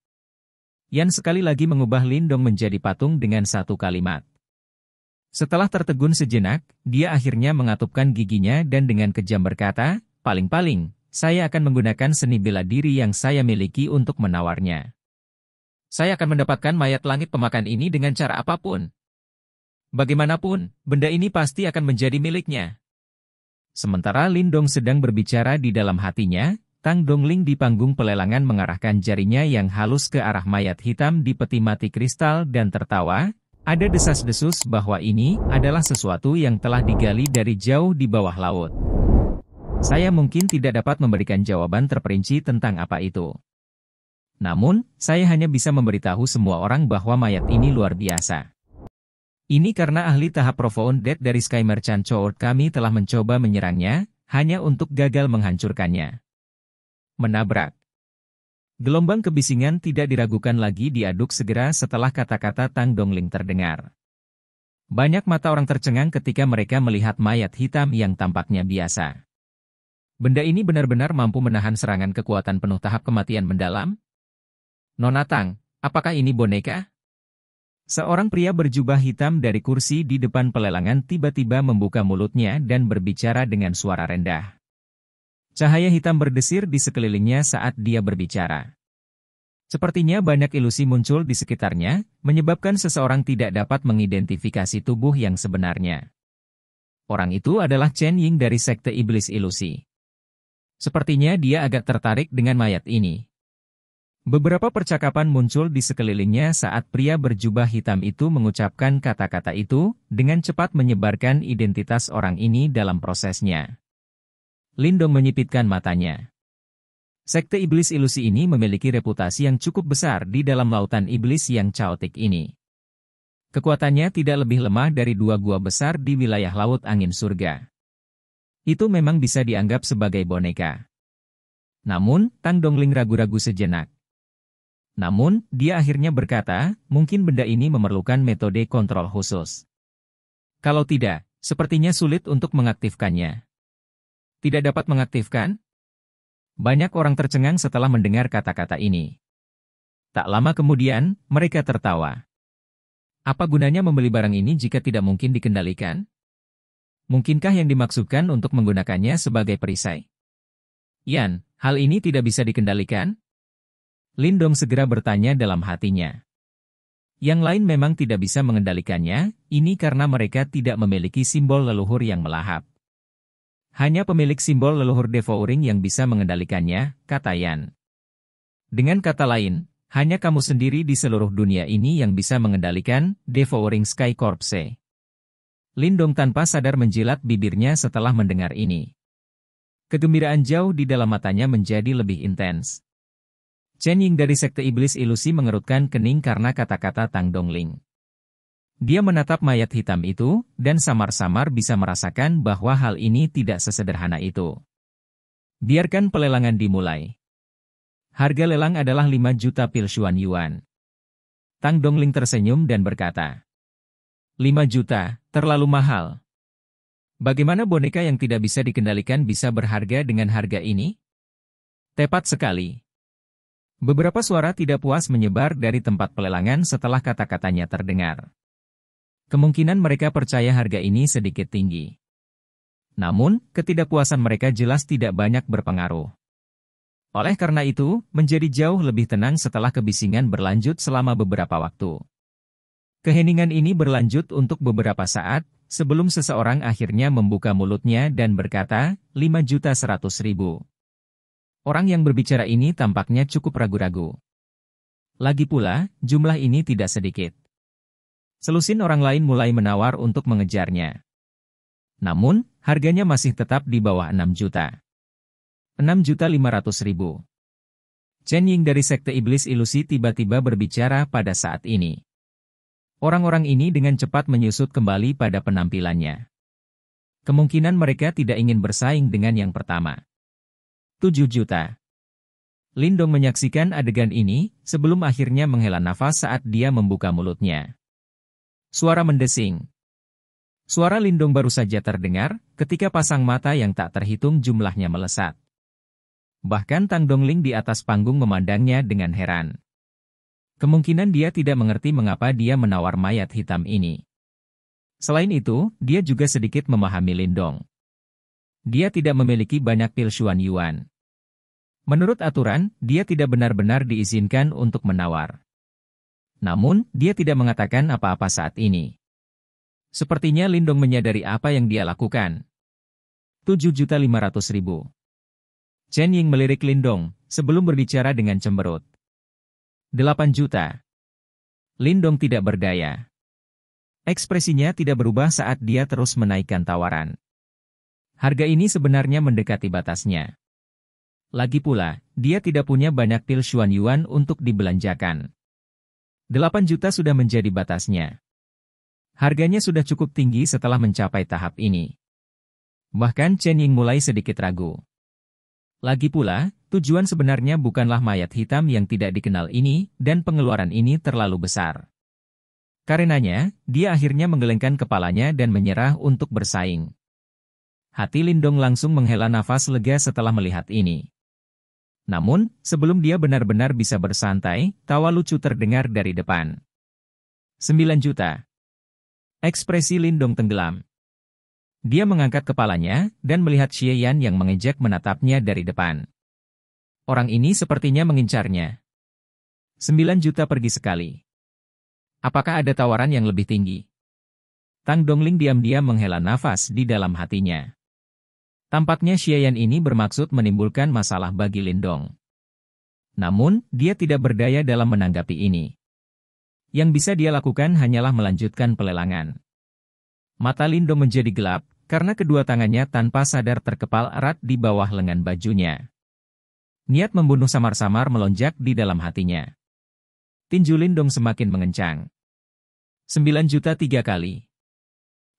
Yan sekali lagi mengubah Lindong menjadi patung dengan satu kalimat. Setelah tertegun sejenak, dia akhirnya mengatupkan giginya dan dengan kejam berkata, paling-paling, saya akan menggunakan seni bela diri yang saya miliki untuk menawarnya. Saya akan mendapatkan mayat langit pemakan ini dengan cara apapun. Bagaimanapun, benda ini pasti akan menjadi miliknya. Sementara Lin Dong sedang berbicara di dalam hatinya, Tang Dongling di panggung pelelangan mengarahkan jarinya yang halus ke arah mayat hitam di peti mati kristal dan tertawa, ada desas-desus bahwa ini adalah sesuatu yang telah digali dari jauh di bawah laut. Saya mungkin tidak dapat memberikan jawaban terperinci tentang apa itu. Namun, saya hanya bisa memberitahu semua orang bahwa mayat ini luar biasa. Ini karena ahli tahap profound dead dari Sky Merchant Chord kami telah mencoba menyerangnya, hanya untuk gagal menghancurkannya. Menabrak Gelombang kebisingan tidak diragukan lagi diaduk segera setelah kata-kata Tang Dongling terdengar. Banyak mata orang tercengang ketika mereka melihat mayat hitam yang tampaknya biasa. Benda ini benar-benar mampu menahan serangan kekuatan penuh tahap kematian mendalam? Nona Tang, apakah ini boneka? Seorang pria berjubah hitam dari kursi di depan pelelangan tiba-tiba membuka mulutnya dan berbicara dengan suara rendah. Cahaya hitam berdesir di sekelilingnya saat dia berbicara. Sepertinya banyak ilusi muncul di sekitarnya, menyebabkan seseorang tidak dapat mengidentifikasi tubuh yang sebenarnya. Orang itu adalah Chen Ying dari Sekte Iblis Ilusi. Sepertinya dia agak tertarik dengan mayat ini. Beberapa percakapan muncul di sekelilingnya saat pria berjubah hitam itu mengucapkan kata-kata itu, dengan cepat menyebarkan identitas orang ini dalam prosesnya. Lindo menyipitkan matanya. Sekte iblis ilusi ini memiliki reputasi yang cukup besar di dalam lautan iblis yang caotik ini. Kekuatannya tidak lebih lemah dari dua gua besar di wilayah Laut Angin Surga. Itu memang bisa dianggap sebagai boneka. Namun, Tang Dongling ragu-ragu sejenak. Namun, dia akhirnya berkata, mungkin benda ini memerlukan metode kontrol khusus. Kalau tidak, sepertinya sulit untuk mengaktifkannya. Tidak dapat mengaktifkan? Banyak orang tercengang setelah mendengar kata-kata ini. Tak lama kemudian, mereka tertawa. Apa gunanya membeli barang ini jika tidak mungkin dikendalikan? Mungkinkah yang dimaksudkan untuk menggunakannya sebagai perisai? Yan, hal ini tidak bisa dikendalikan? Lindong segera bertanya dalam hatinya. Yang lain memang tidak bisa mengendalikannya, ini karena mereka tidak memiliki simbol leluhur yang melahap. Hanya pemilik simbol leluhur devouring yang bisa mengendalikannya, kata Yan. Dengan kata lain, hanya kamu sendiri di seluruh dunia ini yang bisa mengendalikan devouring Sky Corpse. Lindong tanpa sadar menjilat bibirnya setelah mendengar ini. Kegembiraan jauh di dalam matanya menjadi lebih intens. Chen Ying dari Sekte Iblis Ilusi mengerutkan kening karena kata-kata Tang Dongling. Dia menatap mayat hitam itu, dan samar-samar bisa merasakan bahwa hal ini tidak sesederhana itu. Biarkan pelelangan dimulai. Harga lelang adalah 5 juta pil Xuan Yuan. Tang Dongling tersenyum dan berkata, 5 juta, terlalu mahal. Bagaimana boneka yang tidak bisa dikendalikan bisa berharga dengan harga ini? Tepat sekali, Beberapa suara tidak puas menyebar dari tempat pelelangan setelah kata-katanya terdengar. Kemungkinan mereka percaya harga ini sedikit tinggi. Namun, ketidakpuasan mereka jelas tidak banyak berpengaruh. Oleh karena itu, menjadi jauh lebih tenang setelah kebisingan berlanjut selama beberapa waktu. Keheningan ini berlanjut untuk beberapa saat, sebelum seseorang akhirnya membuka mulutnya dan berkata, 5.100.000. Orang yang berbicara ini tampaknya cukup ragu-ragu. Lagi pula, jumlah ini tidak sedikit. Selusin orang lain mulai menawar untuk mengejarnya. Namun, harganya masih tetap di bawah 6 juta. 6 juta 500 ribu. Chen Ying dari Sekte Iblis Ilusi tiba-tiba berbicara pada saat ini. Orang-orang ini dengan cepat menyusut kembali pada penampilannya. Kemungkinan mereka tidak ingin bersaing dengan yang pertama. 7 juta. Lindong menyaksikan adegan ini sebelum akhirnya menghela nafas saat dia membuka mulutnya. Suara mendesing. Suara Lindong baru saja terdengar ketika pasang mata yang tak terhitung jumlahnya melesat. Bahkan Tang Dongling di atas panggung memandangnya dengan heran. Kemungkinan dia tidak mengerti mengapa dia menawar mayat hitam ini. Selain itu, dia juga sedikit memahami Lindong dia tidak memiliki banyak pil Xuan Yuan. Menurut aturan, dia tidak benar-benar diizinkan untuk menawar. Namun, dia tidak mengatakan apa-apa saat ini. Sepertinya Lindong menyadari apa yang dia lakukan. 7.500.000 Chen Ying melirik Lindong sebelum berbicara dengan cemberut. 8 juta. Lindong tidak berdaya. Ekspresinya tidak berubah saat dia terus menaikkan tawaran. Harga ini sebenarnya mendekati batasnya. Lagi pula, dia tidak punya banyak til Xuan Yuan untuk dibelanjakan. 8 juta sudah menjadi batasnya. Harganya sudah cukup tinggi setelah mencapai tahap ini. Bahkan Chen Ying mulai sedikit ragu. Lagi pula, tujuan sebenarnya bukanlah mayat hitam yang tidak dikenal ini, dan pengeluaran ini terlalu besar. Karenanya, dia akhirnya menggelengkan kepalanya dan menyerah untuk bersaing. Hati Lindong langsung menghela nafas lega setelah melihat ini. Namun, sebelum dia benar-benar bisa bersantai, tawa lucu terdengar dari depan. 9 juta. Ekspresi Lindong tenggelam. Dia mengangkat kepalanya dan melihat Xie Yan yang mengejek menatapnya dari depan. Orang ini sepertinya mengincarnya. 9 juta pergi sekali. Apakah ada tawaran yang lebih tinggi? Tang Dongling diam-diam menghela nafas di dalam hatinya. Tampaknya Xiayan ini bermaksud menimbulkan masalah bagi Lindong. Namun, dia tidak berdaya dalam menanggapi ini. Yang bisa dia lakukan hanyalah melanjutkan pelelangan. Mata Lindong menjadi gelap, karena kedua tangannya tanpa sadar terkepal erat di bawah lengan bajunya. Niat membunuh samar-samar melonjak di dalam hatinya. Tinju Lindong semakin mengencang. 9 juta tiga kali.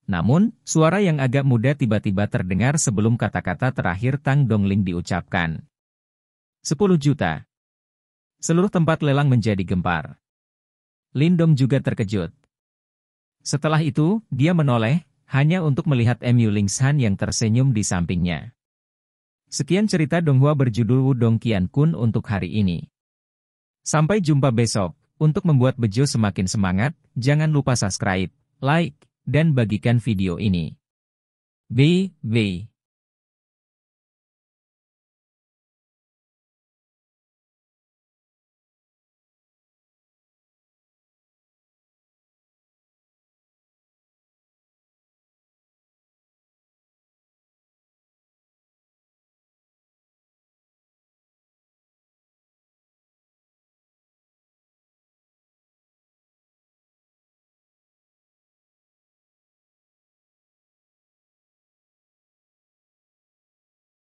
Namun, suara yang agak muda tiba-tiba terdengar sebelum kata-kata terakhir Tang Dongling diucapkan. 10 juta. Seluruh tempat lelang menjadi gempar. Lindom juga terkejut. Setelah itu, dia menoleh, hanya untuk melihat Emu Lingshan yang tersenyum di sampingnya. Sekian cerita Donghua berjudul Wudong Kian Kun untuk hari ini. Sampai jumpa besok, untuk membuat Bejo semakin semangat, jangan lupa subscribe, like, dan bagikan video ini. B. B.